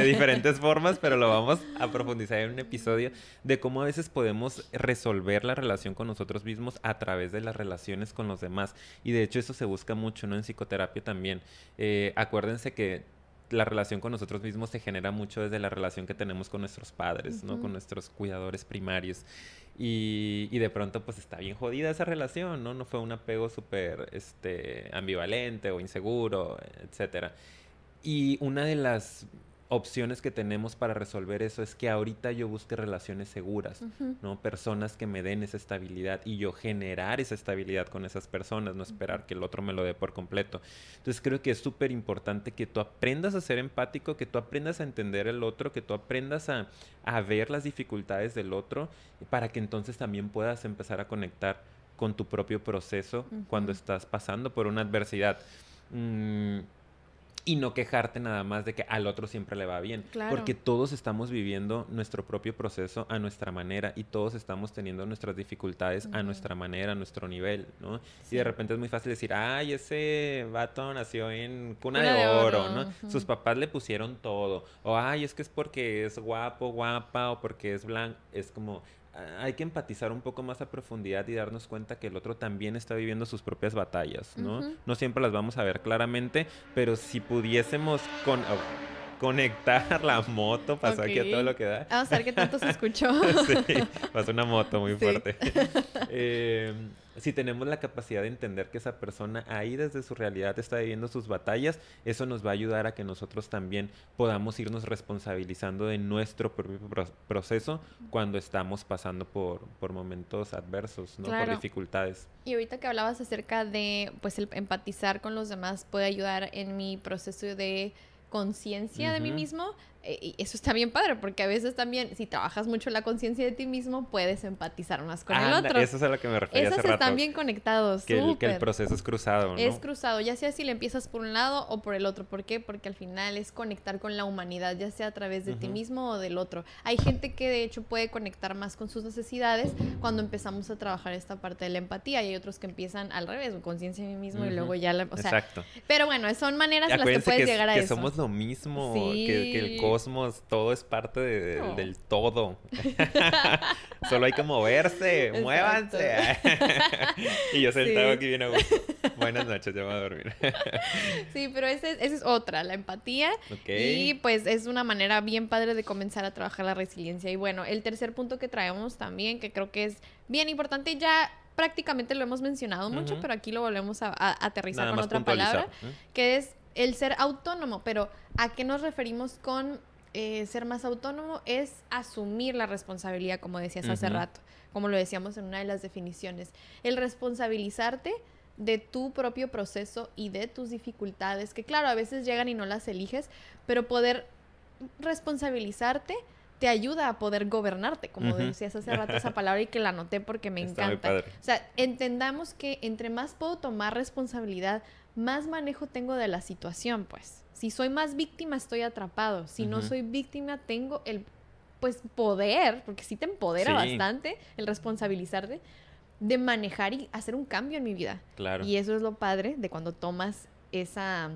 diferentes formas, pero lo vamos <laughs> a profundizar en un episodio de cómo a veces podemos resolver la relación con nosotros mismos a través de las relaciones con los demás. Y de hecho eso se busca mucho, ¿no? En psicoterapia también. Eh, acuérdense que la relación con nosotros mismos se genera mucho desde la relación que tenemos con nuestros padres, ¿no? Con nuestros cuidadores primarios. Y, y, de pronto, pues está bien jodida esa relación, ¿no? No fue un apego súper este, ambivalente o inseguro, etcétera. Y una de las opciones que tenemos para resolver eso es que ahorita yo busque relaciones seguras, ¿no? Personas que me den esa estabilidad y yo generar esa estabilidad con esas personas, no esperar que el otro me lo dé por completo. Entonces creo que es súper importante que tú aprendas a ser empático, que tú aprendas a entender el otro, que tú aprendas a, ver las dificultades del otro para que entonces también puedas empezar a conectar con tu propio proceso cuando estás pasando por una adversidad. Mm, y no quejarte nada más de que al otro siempre le va bien. Porque todos estamos viviendo nuestro propio proceso a nuestra manera y todos estamos teniendo nuestras dificultades a nuestra manera, a nuestro nivel, ¿no? Y de repente es muy fácil decir, ay, ese vato nació en cuna, de, oro, ¿no? Sus papás le pusieron todo. O, ay, es que es porque es guapo, guapa, o porque es blanco. Es como, hay que empatizar un poco más a profundidad y darnos cuenta que el otro también está viviendo sus propias batallas, ¿no? No siempre las vamos a ver claramente, pero si pudiésemos con... Oh, conectar la moto, pasó aquí a todo lo que da. Vamos a ver qué tanto se escuchó. <laughs> sí, pasó una moto muy fuerte. <laughs> eh, si tenemos la capacidad de entender que esa persona ahí desde su realidad está viviendo sus batallas, eso nos va a ayudar a que nosotros también podamos irnos responsabilizando de nuestro propio proceso cuando estamos pasando por, por momentos adversos, ¿no? por dificultades. Y ahorita que hablabas acerca de pues el empatizar con los demás puede ayudar en mi proceso de conciencia de mí mismo, eso está bien padre, porque a veces también, si trabajas mucho la conciencia de ti mismo, puedes empatizar más con el otro. Eso es a lo que me refería. Esos hace están bien conectados. Que el, proceso es cruzado, Es cruzado, ya sea si le empiezas por un lado o por el otro. ¿Por qué? Porque al final es conectar con la humanidad, ya sea a través de ti mismo o del otro. Hay gente que de hecho puede conectar más con sus necesidades cuando empezamos a trabajar esta parte de la empatía, y hay otros que empiezan al revés, conciencia de mí mismo y luego ya la. O sea, Exacto. Pero bueno, son maneras en las que puedes llegar a eso. Que somos lo mismo, que, cosmos, todo es parte del todo. <laughs> Solo hay que moverse, muévanse. <laughs> y yo sentado aquí bien a gusto. Buenas noches, ya voy a dormir. <laughs> sí, pero esa es, otra, la empatía. Y pues es una manera bien padre de comenzar a trabajar la resiliencia. Y bueno, el tercer punto que traemos también, que creo que es bien importante, ya prácticamente lo hemos mencionado mucho, pero aquí lo volvemos a, aterrizar con otra palabra, que es el ser autónomo, pero ¿a qué nos referimos con eh, ser más autónomo? Es asumir la responsabilidad, como decías hace rato, como lo decíamos en una de las definiciones. El responsabilizarte de tu propio proceso y de tus dificultades, que claro, a veces llegan y no las eliges, pero poder responsabilizarte te ayuda a poder gobernarte, como decías hace rato esa <laughs> palabra y que la anoté porque me encanta. O sea, entendamos que entre más puedo tomar responsabilidad, más manejo tengo de la situación, pues. Si soy más víctima, estoy atrapado. Si no soy víctima, tengo el pues poder, porque sí te empodera bastante el responsabilizarte de manejar y hacer un cambio en mi vida. Claro. Y eso es lo padre de cuando tomas esa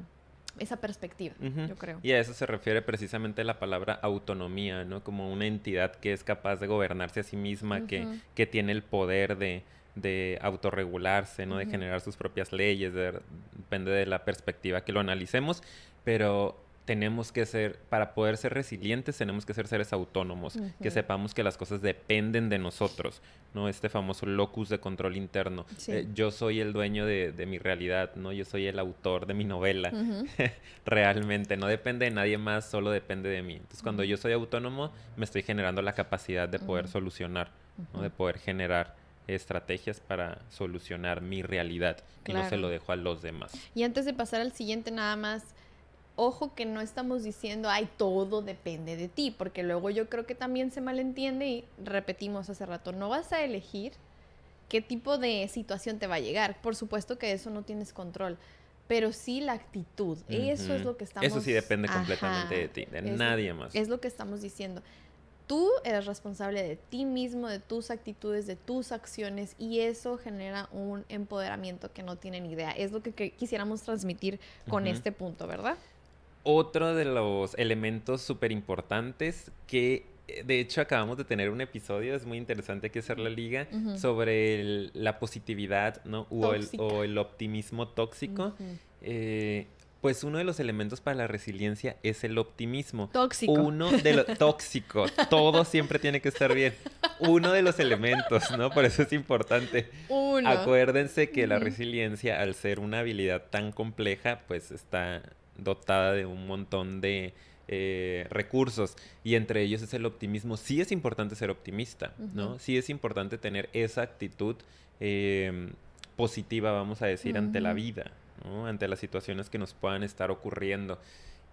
esa perspectiva, yo creo. Y a eso se refiere precisamente la palabra autonomía, ¿no? Como una entidad que es capaz de gobernarse a sí misma, que, que tiene el poder de, de autorregularse, ¿no? De generar sus propias leyes, depende de la perspectiva que lo analicemos, pero tenemos que ser, para poder ser resilientes, tenemos que ser seres autónomos, que sepamos que las cosas dependen de nosotros, ¿no? Este famoso locus de control interno. Eh, yo soy el dueño de, mi realidad, ¿no? Yo soy el autor de mi novela, <laughs> realmente, no depende de nadie más, solo depende de mí. Entonces, cuando yo soy autónomo, me estoy generando la capacidad de poder solucionar, ¿no? De poder generar estrategias para solucionar mi realidad y no se lo dejo a los demás. Y antes de pasar al siguiente, nada más ojo que no estamos diciendo, ay, todo depende de ti, porque luego yo creo que también se malentiende y repetimos hace rato, no vas a elegir qué tipo de situación te va a llegar. Por supuesto que eso no tienes control, pero sí la actitud. Eso es lo que estamos... Eso sí depende completamente de ti, de nadie más. Es lo que estamos diciendo. Tú eres responsable de ti mismo, de tus actitudes, de tus acciones y eso genera un empoderamiento que no tienen idea. Es lo que, quisiéramos transmitir con este punto, ¿verdad? otro de los elementos súper importantes que eh, de hecho acabamos de tener un episodio, es muy interesante que hacer la liga, sobre la positividad ¿no? o, el, o, el, optimismo tóxico. Eh, pues uno de los elementos para la resiliencia es el optimismo. Tóxico. Uno de los tóxico. Todo siempre tiene que estar bien. Uno de los elementos, ¿no? Por eso es importante. Uno. Acuérdense que la resiliencia, al ser una habilidad tan compleja, pues está dotada de un montón de eh, recursos y entre ellos es el optimismo. Sí es importante ser optimista, ¿no? Sí es importante tener esa actitud em, positiva, vamos a decir, ante la vida, Ante las situaciones que nos puedan estar ocurriendo.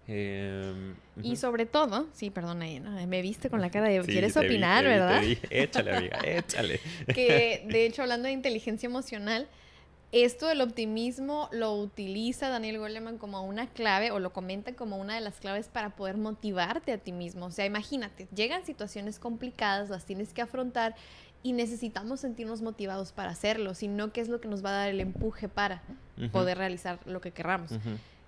Em, y sobre todo, sí, perdona, me viste con la cara de, ¿quieres opinar, verdad? Vi, Échale, amiga, échale. <laughs> que de <laughs> hecho, hablando de inteligencia emocional, esto del optimismo lo utiliza Daniel Goleman como una clave o lo comenta como una de las claves para poder motivarte a ti mismo. O sea, imagínate, llegan situaciones complicadas, las tienes que afrontar y necesitamos sentirnos motivados para hacerlo, sino qué es lo que nos va a dar el empuje para poder realizar lo que querramos.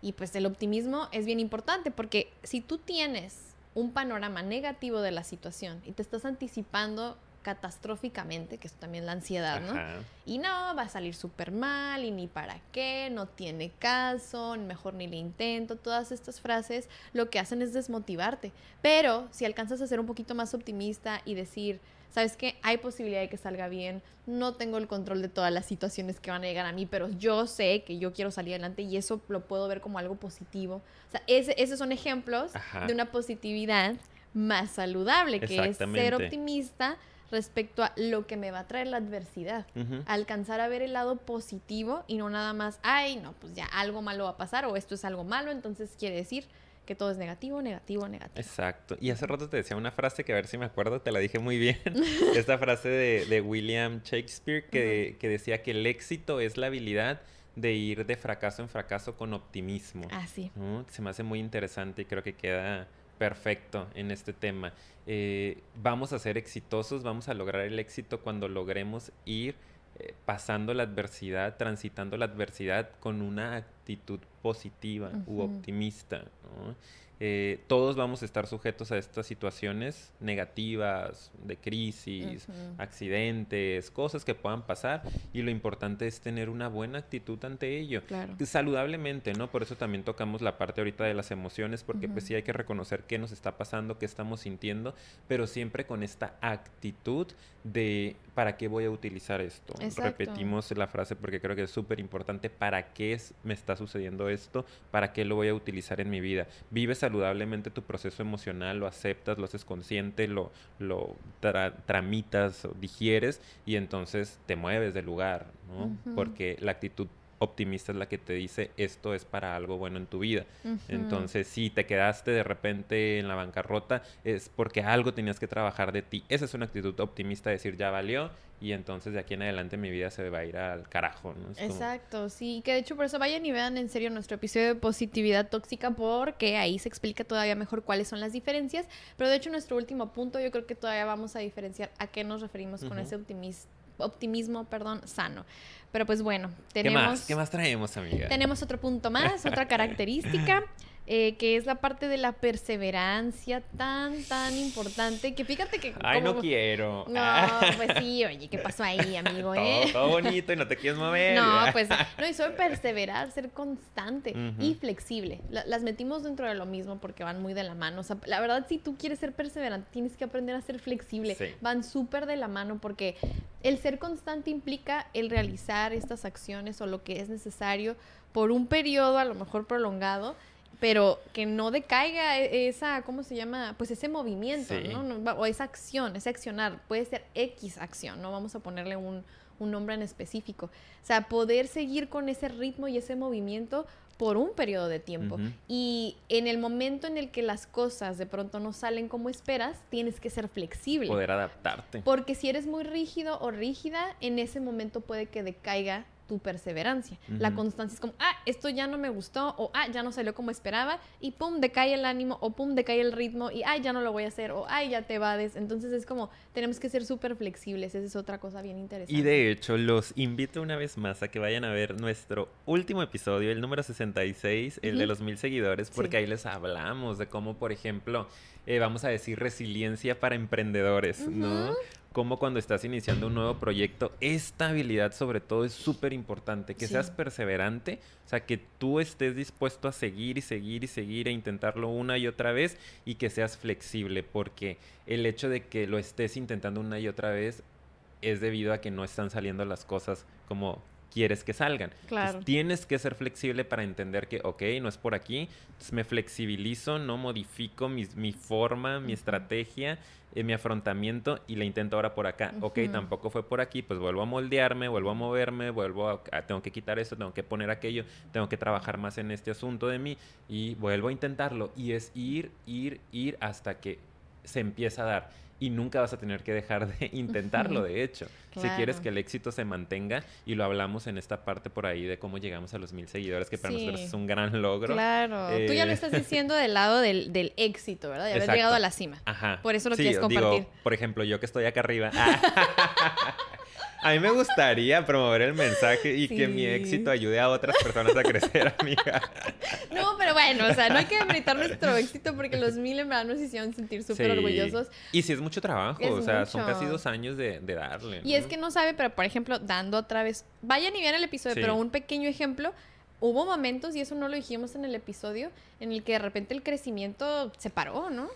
Y pues el optimismo es bien importante porque si tú tienes un panorama negativo de la situación y te estás anticipando catastróficamente, que es también la ansiedad, ¿no? Y no, va a salir súper mal y ni para qué, no tiene caso, mejor ni le intento, todas estas frases lo que hacen es desmotivarte. Pero si alcanzas a ser un poquito más optimista y decir, ¿sabes qué? Hay posibilidad de que salga bien, no tengo el control de todas las situaciones que van a llegar a mí, pero yo sé que yo quiero salir adelante y eso lo puedo ver como algo positivo. O sea, esos son ejemplos de una positividad más saludable, que es ser optimista, respecto a lo que me va a traer la adversidad. Alcanzar a ver el lado positivo y no nada más, ay, no, pues ya algo malo va a pasar o esto es algo malo, entonces quiere decir que todo es negativo, negativo, negativo. Exacto. Y hace rato te decía una frase que a ver si me acuerdo, te la dije muy bien. <laughs> Esta frase de, William Shakespeare que, decía que el éxito es la habilidad de ir de fracaso en fracaso con optimismo. Ah, sí. Se me hace muy interesante y creo que queda perfecto en este tema. Eh, vamos a ser exitosos, vamos a lograr el éxito cuando logremos ir eh, pasando la adversidad, transitando la adversidad con una actitud positiva u optimista. Eh, todos vamos a estar sujetos a estas situaciones negativas, de crisis, accidentes, cosas que puedan pasar y lo importante es tener una buena actitud ante ello, saludablemente, ¿no? Por eso también tocamos la parte ahorita de las emociones, porque pues sí hay que reconocer qué nos está pasando, qué estamos sintiendo, pero siempre con esta actitud de ¿para qué voy a utilizar esto? Repetimos la frase porque creo que es súper importante, ¿para qué me está sucediendo esto? ¿Para qué lo voy a utilizar en mi vida? Vives saludablemente tu proceso emocional, lo aceptas, lo haces consciente, lo, lo tramitas, digieres y entonces te mueves del lugar, ¿no? Porque la actitud optimista es la que te dice esto es para algo bueno en tu vida. Entonces, si te quedaste de repente en la bancarrota, es porque algo tenías que trabajar de ti. Esa es una actitud optimista, decir ya valió y entonces de aquí en adelante mi vida se va a ir al carajo. Exacto, sí, que de hecho por eso vayan y vean en serio nuestro episodio de positividad tóxica porque ahí se explica todavía mejor cuáles son las diferencias, pero de hecho nuestro último punto yo creo que todavía vamos a diferenciar a qué nos referimos con ese optimista optimismo, perdón, sano. Pero pues bueno, tenemos... ¿Qué más, más traemos, amiga? Tenemos otro punto más, otra <laughs> característica. Eh, que es la parte de la perseverancia tan, tan importante, que fíjate que... Ay, no quiero. No, pues sí, oye, ¿qué pasó ahí, <laughs> amigo? Eh? Todo, bonito y no te quieres mover. No, <laughs> pues no, y sobre perseverar, ser constante y flexible. las metimos dentro de lo mismo porque van muy de la mano. O sea, la verdad, si tú quieres ser perseverante, tienes que aprender a ser flexible. Van súper de la mano porque el ser constante implica el realizar estas acciones o lo que es necesario por un periodo a lo mejor prolongado pero que no decaiga e, esa, ¿cómo se llama? Pues ese movimiento, ¿no? O esa acción, ese accionar, puede ser X acción, no vamos a ponerle un, nombre en específico. O sea, poder seguir con ese ritmo y ese movimiento por un periodo de tiempo. Y en el momento en el que las cosas de pronto no salen como esperas, tienes que ser flexible. Poder adaptarte. Porque si eres muy rígido o rígida, en ese momento puede que decaiga tu perseverancia. La constancia es como, ah, esto ya no me gustó, o ah, ya no salió como esperaba, y pum, decae el ánimo, o pum, decae el ritmo, y ay, ya no lo voy a hacer, o ay, ya te vades. Entonces es como, tenemos que ser súper flexibles, esa es otra cosa bien interesante. Y de hecho, los invito una vez más a que vayan a ver nuestro último episodio, el número 66, el de los mil seguidores, porque ahí les hablamos de cómo, por ejemplo, eh, vamos a decir resiliencia para emprendedores, ¿no? como cuando estás iniciando un nuevo proyecto, esta habilidad sobre todo es súper importante, que seas perseverante, o sea, que tú estés dispuesto a seguir y seguir y seguir e intentarlo una y otra vez y que seas flexible, porque el hecho de que lo estés intentando una y otra vez es debido a que no están saliendo las cosas como quieres que salgan. tienes que ser flexible para entender que, ok, no es por aquí, me flexibilizo, no modifico mi forma, mi estrategia en mi afrontamiento y le intento ahora por acá. Ok, tampoco fue por aquí, pues vuelvo a moldearme, vuelvo a moverme, vuelvo a, a, tengo que quitar esto, tengo que poner aquello, tengo que trabajar más en este asunto de mí y vuelvo a intentarlo. Y es ir, ir, ir hasta que se empieza a dar y nunca vas a tener que dejar de <laughs> intentarlo, de hecho, si quieres que el éxito se mantenga y lo hablamos en esta parte por ahí de cómo llegamos a los mil seguidores, que para nosotros es un gran logro. Claro, tú ya lo eh, estás <laughs> diciendo del lado del, éxito, ¿verdad? De haber llegado a la cima. Ajá. Por eso lo quieres compartir. por ejemplo, yo que estoy acá arriba. <laughs> A mí me gustaría promover el mensaje y que mi éxito ayude a otras personas a crecer, <laughs> amiga. No, pero bueno, o sea, no hay que demeritar nuestro éxito porque los mil hermanos verdad nos hicieron sentir súper orgullosos. Y sí, es mucho trabajo, o sea, son casi dos años de, darle. ¿no? Y es que no sabe, pero por ejemplo, dando otra vez, vayan y vean el episodio, pero un pequeño ejemplo hubo momentos, y eso no lo dijimos en el episodio, en el que de repente el crecimiento se paró, ¿no?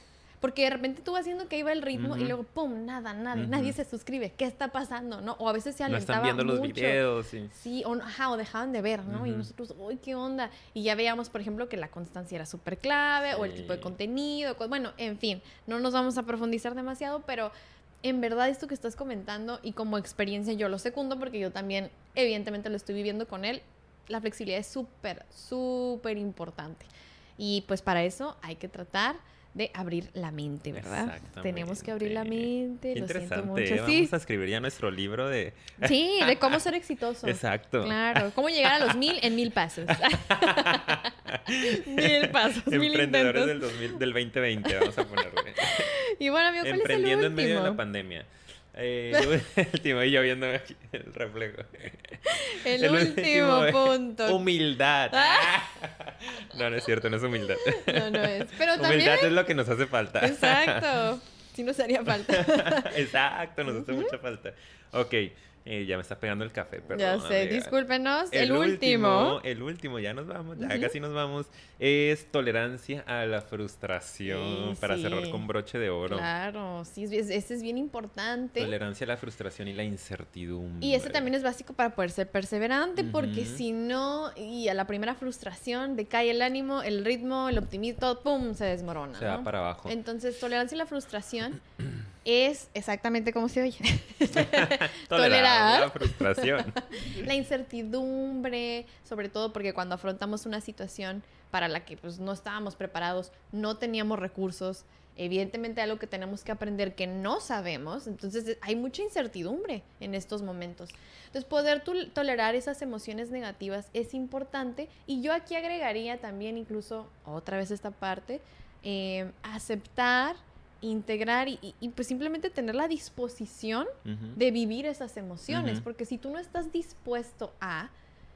Porque de repente tú vas viendo que iba el ritmo y luego, ¡pum! Nada, nada... nadie se suscribe. ¿Qué está pasando? ¿No? O a veces se alentaba no viendo los videos. Sí, o, dejaban de ver, ¿no? Y nosotros, ¡uy, qué onda! Y ya veíamos, por ejemplo, que la constancia era súper clave o el tipo de contenido. Bueno, en fin, no nos vamos a profundizar demasiado, pero en verdad esto que estás comentando y como experiencia yo lo secundo porque yo también evidentemente lo estoy viviendo con él, la flexibilidad es súper, súper importante. Y pues para eso hay que tratar de abrir la mente, ¿verdad? Tenemos que abrir la mente. lo interesante. Mucho. ¿eh? Vamos a escribir ya nuestro libro de... <laughs> Sí, de cómo ser exitoso. Exacto. Claro, cómo llegar a los mil en mil pasos. <laughs> mil pasos, mil intentos. Del, del 2020, vamos a ponerle. <laughs> y bueno, amigo, ¿cuál Emprendiendo es el último? en medio de la pandemia. Eh, <laughs> el último, y yo viendo aquí el reflejo. <laughs> El, último, eh, punto. Humildad. Ah. <laughs> No, no es cierto, no es humildad. No, no es. Pero también... Humildad es lo que nos hace falta. Exacto. Sí nos haría falta. Exacto, nos hace mucha falta. Ok ya me está pegando el café, perdón. Ya sé, discúlpenos. El, último, El último, ya nos vamos, ya casi nos vamos. Es tolerancia a la frustración para cerrar con broche de oro. Claro, sí, ese este es bien importante. Tolerancia a la frustración y la incertidumbre. Y eso este también es básico para poder ser perseverante, porque si no, y a la primera frustración decae el ánimo, el ritmo, el optimismo, todo, pum, se desmorona. Se va para abajo. Entonces, tolerancia a la frustración es exactamente como se oye. <laughs> Tolerar, la frustración. <laughs> la incertidumbre, sobre todo porque cuando afrontamos una situación para la que pues, no estábamos preparados, no teníamos recursos, evidentemente algo que tenemos que aprender que no sabemos, entonces hay mucha incertidumbre en estos momentos. Entonces poder tolerar esas emociones negativas es importante y yo aquí agregaría también incluso otra vez esta parte, eh, aceptar integrar y, pues simplemente tener la disposición de vivir esas emociones, porque si tú no estás dispuesto a,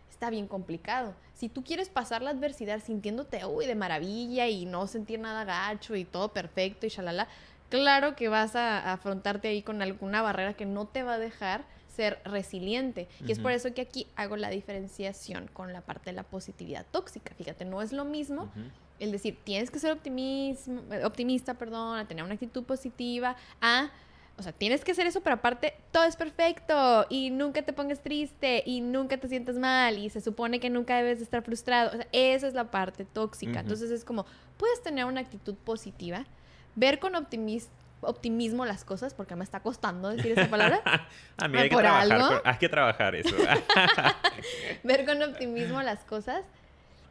está bien complicado. Si tú quieres pasar la adversidad sintiéndote, uy, de maravilla y no sentir nada gacho y todo perfecto y shalala, claro que vas a afrontarte ahí con alguna barrera que no te va a dejar ser resiliente. Y es por eso que aquí hago la diferenciación con la parte de la positividad tóxica. Fíjate, no es lo mismo el decir, tienes que ser optimismo, optimista, perdón, a tener una actitud positiva, a... O sea, tienes que hacer eso, pero aparte todo es perfecto y nunca te pongas triste y nunca te sientas mal y se supone que nunca debes estar frustrado. esa es la parte tóxica. Entonces es como, puedes tener una actitud positiva, ver con optimismo las cosas, porque me está costando decir esa palabra. <laughs> A mí hay que, trabajar, hay que trabajar eso. <laughs> ver con optimismo las cosas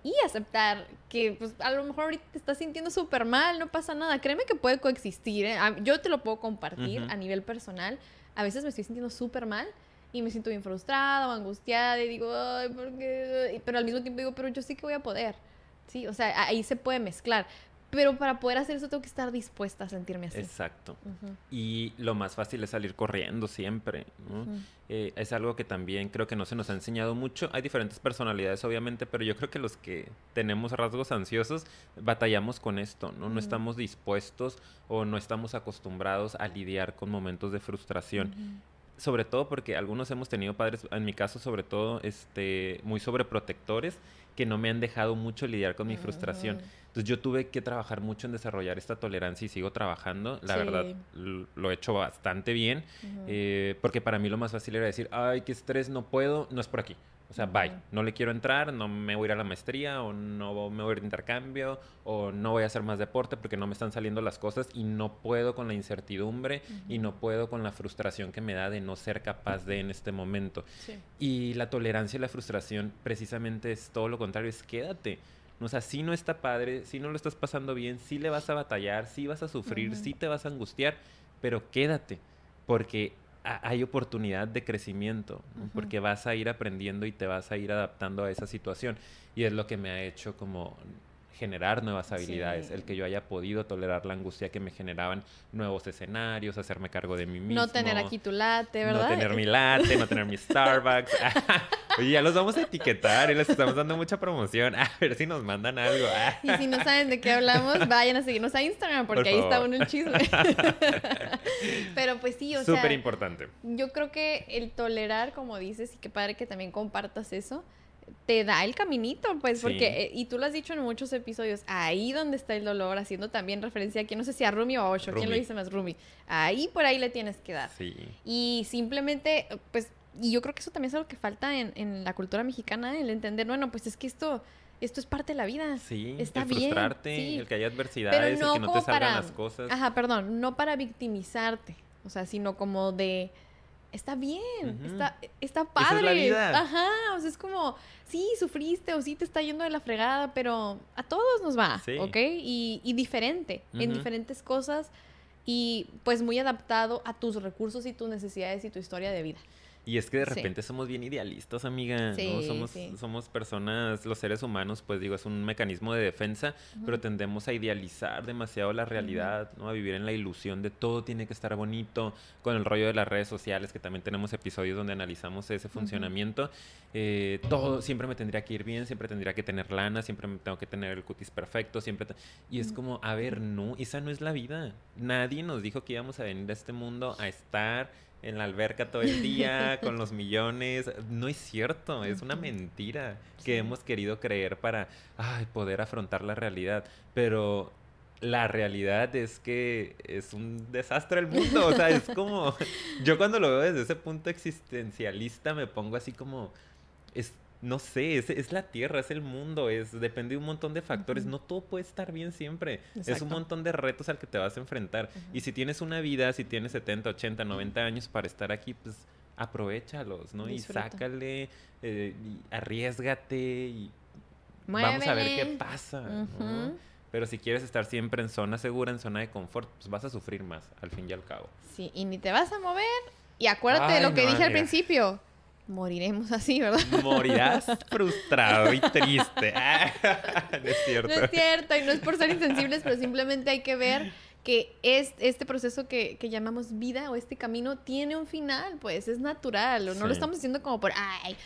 y aceptar que pues, a lo mejor ahorita te estás sintiendo súper mal, no pasa nada. Créeme que puede coexistir. ¿eh? Yo te lo puedo compartir a nivel personal. A veces me estoy sintiendo súper mal y me siento bien frustrada o angustiada y digo, ay, ¿por Pero al mismo tiempo digo, pero yo sí que voy a poder. Sí, o sea, ahí se puede mezclar. Pero para poder hacer eso tengo que estar dispuesta a sentirme así. Exacto. Y lo más fácil es salir corriendo siempre. ¿no? Eh, es algo que también creo que no se nos ha enseñado mucho. Hay diferentes personalidades, obviamente, pero yo creo que los que tenemos rasgos ansiosos batallamos con esto, ¿no? No estamos dispuestos o no estamos acostumbrados a lidiar con momentos de frustración sobre todo porque algunos hemos tenido padres, en mi caso sobre todo, este, muy sobreprotectores, que no me han dejado mucho lidiar con mi frustración. Entonces yo tuve que trabajar mucho en desarrollar esta tolerancia y sigo trabajando. La verdad, lo he hecho bastante bien, eh, porque para mí lo más fácil era decir, ay, qué estrés, no puedo, no es por aquí. O sea, bye, no le quiero entrar, no me voy a ir a la maestría, o no me voy a ir de intercambio, o no voy a hacer más deporte porque no me están saliendo las cosas y no puedo con la incertidumbre y no puedo con la frustración que me da de no ser capaz de en este momento. Y la tolerancia y la frustración precisamente es todo lo contrario, es quédate. O sea, si no está padre, si no lo estás pasando bien, si le vas a batallar, si vas a sufrir, si te vas a angustiar, pero quédate, porque hay oportunidad de crecimiento, porque vas a ir aprendiendo y te vas a ir adaptando a esa situación. Y es lo que me ha hecho como generar nuevas habilidades, el que yo haya podido tolerar la angustia que me generaban nuevos escenarios, hacerme cargo de mí mismo. No tener aquí tu latte, ¿verdad? No tener mi <laughs> latte, no tener mi Starbucks. <laughs> Oye, ya los vamos a etiquetar y les estamos dando mucha promoción. A ver si nos mandan algo. <laughs> y si no saben de qué hablamos, vayan a seguirnos a Instagram porque ahí está uno el chisme. Pero pues sí, o sea... Súper importante. Yo creo que el tolerar, como dices, y qué padre que también compartas eso, te da el caminito, pues, porque, eh, y tú lo has dicho en muchos episodios, ahí donde está el dolor, haciendo también referencia a aquí, no sé si a Rumi o a Osho, ¿quién lo dice más? Rumi. Ahí por ahí le tienes que dar. Sí. Y simplemente, pues, y yo creo que eso también es algo que falta en, en la cultura mexicana, el entender, bueno, pues es que esto esto es parte de la vida. Sí, está bien. frustrarte, el que haya adversidades, el que no te salgan las cosas. Ajá, perdón, no para victimizarte, o sea, sino como de está bien, está, está padre. es Ajá, o sea, es como, sí, sufriste o sí te está yendo de la fregada, pero a todos nos va, ¿ok? Y, diferente, en diferentes cosas y pues muy adaptado a tus recursos y tus necesidades y tu historia de vida. Y es que de repente somos bien idealistas, amiga. ¿no? somos, sí. somos personas, los seres humanos, pues digo, es un mecanismo de defensa, pero tendemos a idealizar demasiado la realidad, ¿no? A vivir en la ilusión de todo tiene que estar bonito, con el rollo de las redes sociales, que también tenemos episodios donde analizamos ese funcionamiento. Eh, todo siempre me tendría que ir bien, siempre tendría que tener lana, siempre tengo que tener el cutis perfecto, siempre. Y es como, a ver, no, esa no es la vida. Nadie nos dijo que íbamos a venir a este mundo a estar en la alberca todo el día, con los <laughs> millones. No es cierto, es una mentira que hemos querido creer para poder afrontar la realidad. Pero la realidad es que es un desastre el mundo. O sea, es como. <laughs> Yo cuando lo veo desde ese punto existencialista me pongo así como no sé, es, la tierra, es el mundo, es depende de un montón de factores. No todo puede estar bien siempre. Es un montón de retos al que te vas a enfrentar. Y si tienes una vida, si tienes 70, 80, 90 años para estar aquí, pues aprovechalos, ¿no? Y sácale, eh, y arriesgate y vamos a ver qué pasa. Pero si quieres estar siempre en zona segura, en zona de confort, pues vas a sufrir más, al fin y al cabo. Sí, y ni te vas a mover. Y acuérdate de lo que dije al principio moriremos así, ¿verdad? Morirás <laughs> frustrado y triste. <laughs> <laughs> no es cierto. No es cierto, y no es por ser insensibles, pero simplemente hay que ver que este proceso que, llamamos vida o este camino tiene un final, pues es natural, no lo estamos haciendo como por, ay,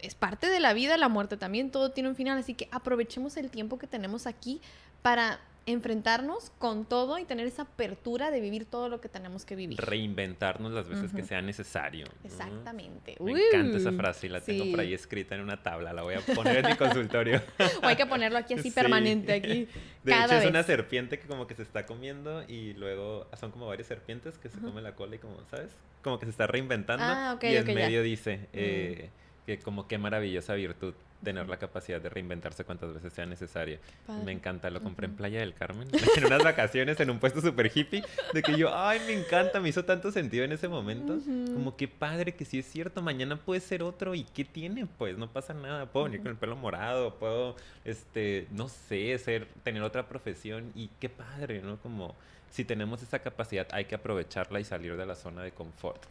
es parte de la vida, la muerte también, todo tiene un final, así que aprovechemos el tiempo que tenemos aquí para enfrentarnos con todo y tener esa apertura de vivir todo lo que tenemos que vivir. Reinventarnos las veces que sea necesario. Exactamente. Me encanta esa frase y la tengo por ahí escrita en una tabla. La voy a poner en mi consultorio. <laughs> o hay que ponerlo aquí así permanente. aquí. De hecho, es una serpiente que como que se está comiendo y luego son como varias serpientes que se comen la cola y como, ¿sabes? Como que se está reinventando. Ah, y en medio dice... Eh, mm que como qué maravillosa virtud tener la capacidad de reinventarse cuantas veces sea necesaria. Me encanta, lo compré en Playa del Carmen, <laughs> en unas vacaciones, en un puesto super hippie, de que yo, ay, me encanta, me hizo tanto sentido en ese momento, como que padre, que si es cierto, mañana puede ser otro y qué tiene, pues no pasa nada, puedo venir con el pelo morado, puedo, este, no sé, ser, tener otra profesión y qué padre, ¿no? Como si tenemos esa capacidad hay que aprovecharla y salir de la zona de confort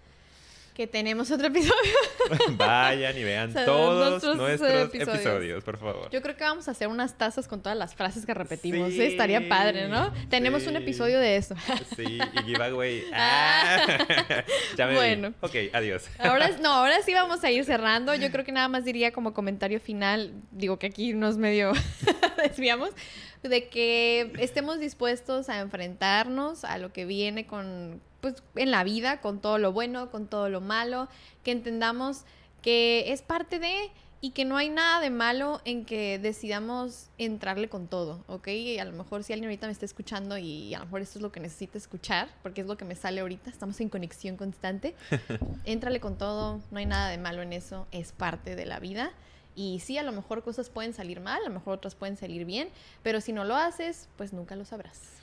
que tenemos otro <laughs> episodio. Vayan y vean todos nuestros episodios. por favor. Yo creo que vamos a hacer unas tazas con todas las frases que repetimos. estaría padre, ¿no? Tenemos un episodio de eso. sí, y giveaway. <laughs> Ah. <laughs> ya me bueno. Ok, adiós. ahora, no, ahora sí vamos a ir cerrando. Yo creo que nada más diría como comentario final, digo que aquí nos medio desviamos, de que estemos dispuestos a enfrentarnos a lo que viene con pues, en la vida, con todo lo bueno, con todo lo malo, que entendamos que es parte de y que no hay nada de malo en que decidamos entrarle con todo, ¿ok? a lo mejor si alguien ahorita me está escuchando y a lo mejor esto es lo que necesita escuchar, porque es lo que me sale ahorita, estamos en conexión constante, entrale <laughs> con todo, no hay nada de malo en eso, es parte de la vida. Y sí, a lo mejor cosas pueden salir mal, a lo mejor otras pueden salir bien, pero si no lo haces, pues nunca lo sabrás.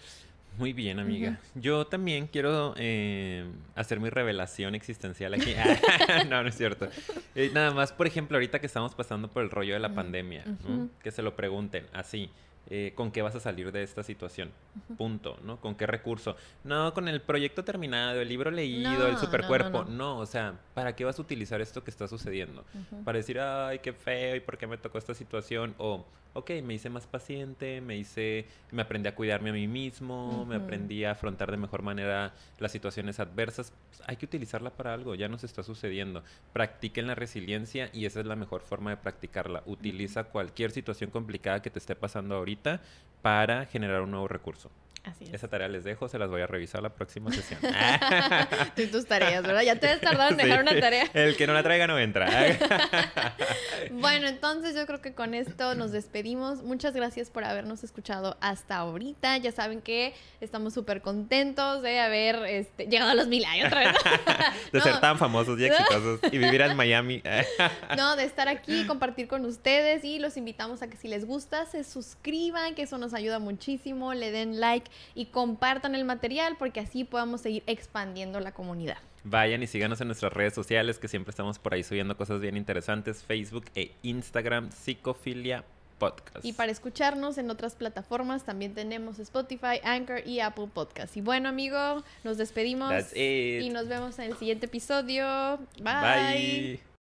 Muy bien, amiga. Yo también quiero eh, hacer mi revelación existencial aquí. <laughs> <laughs> no, no es cierto. Eh, nada más, por ejemplo, ahorita que estamos pasando por el rollo de la pandemia, que se lo pregunten así. Eh, ¿Con qué vas a salir de esta situación? Punto, ¿no? ¿Con qué recurso? No, con el proyecto terminado, el libro leído, el supercuerpo. No, no, o sea, ¿para qué vas a utilizar esto que está sucediendo? Para decir, ay, qué feo, ¿y por qué me tocó esta situación? O, ok, me hice más paciente, me hice, me aprendí a cuidarme a mí mismo, me aprendí a afrontar de mejor manera las situaciones adversas. Pues, hay que utilizarla para algo, ya nos está sucediendo. Practiquen la resiliencia y esa es la mejor forma de practicarla. Utiliza cualquier situación complicada que te esté pasando ahorita para generar un nuevo recurso. Esa tarea les dejo, se las voy a revisar la próxima sesión. <laughs> tus tareas, ¿verdad? Ya te has tardado en dejar una tarea. El que no la traiga no entra. <laughs> bueno, entonces yo creo que con esto nos despedimos. Muchas gracias por habernos escuchado hasta ahorita. Ya saben que estamos súper contentos de haber este, llegado a los mil años otra vez. <laughs> de ser tan famosos y exitosos y vivir en Miami. no, de estar aquí, compartir con ustedes y los invitamos a que si les gusta se suscriban, que eso nos ayuda muchísimo, le den like y compartan el material porque así podamos seguir expandiendo la comunidad. Vayan y síganos en nuestras redes sociales que siempre estamos por ahí subiendo cosas bien interesantes, Facebook e Instagram, psicofilia Podcast. Y para escucharnos en otras plataformas también tenemos Spotify, Anchor y Apple Podcast. Y bueno, amigo, nos despedimos y nos vemos en el siguiente episodio. Bye. Bye.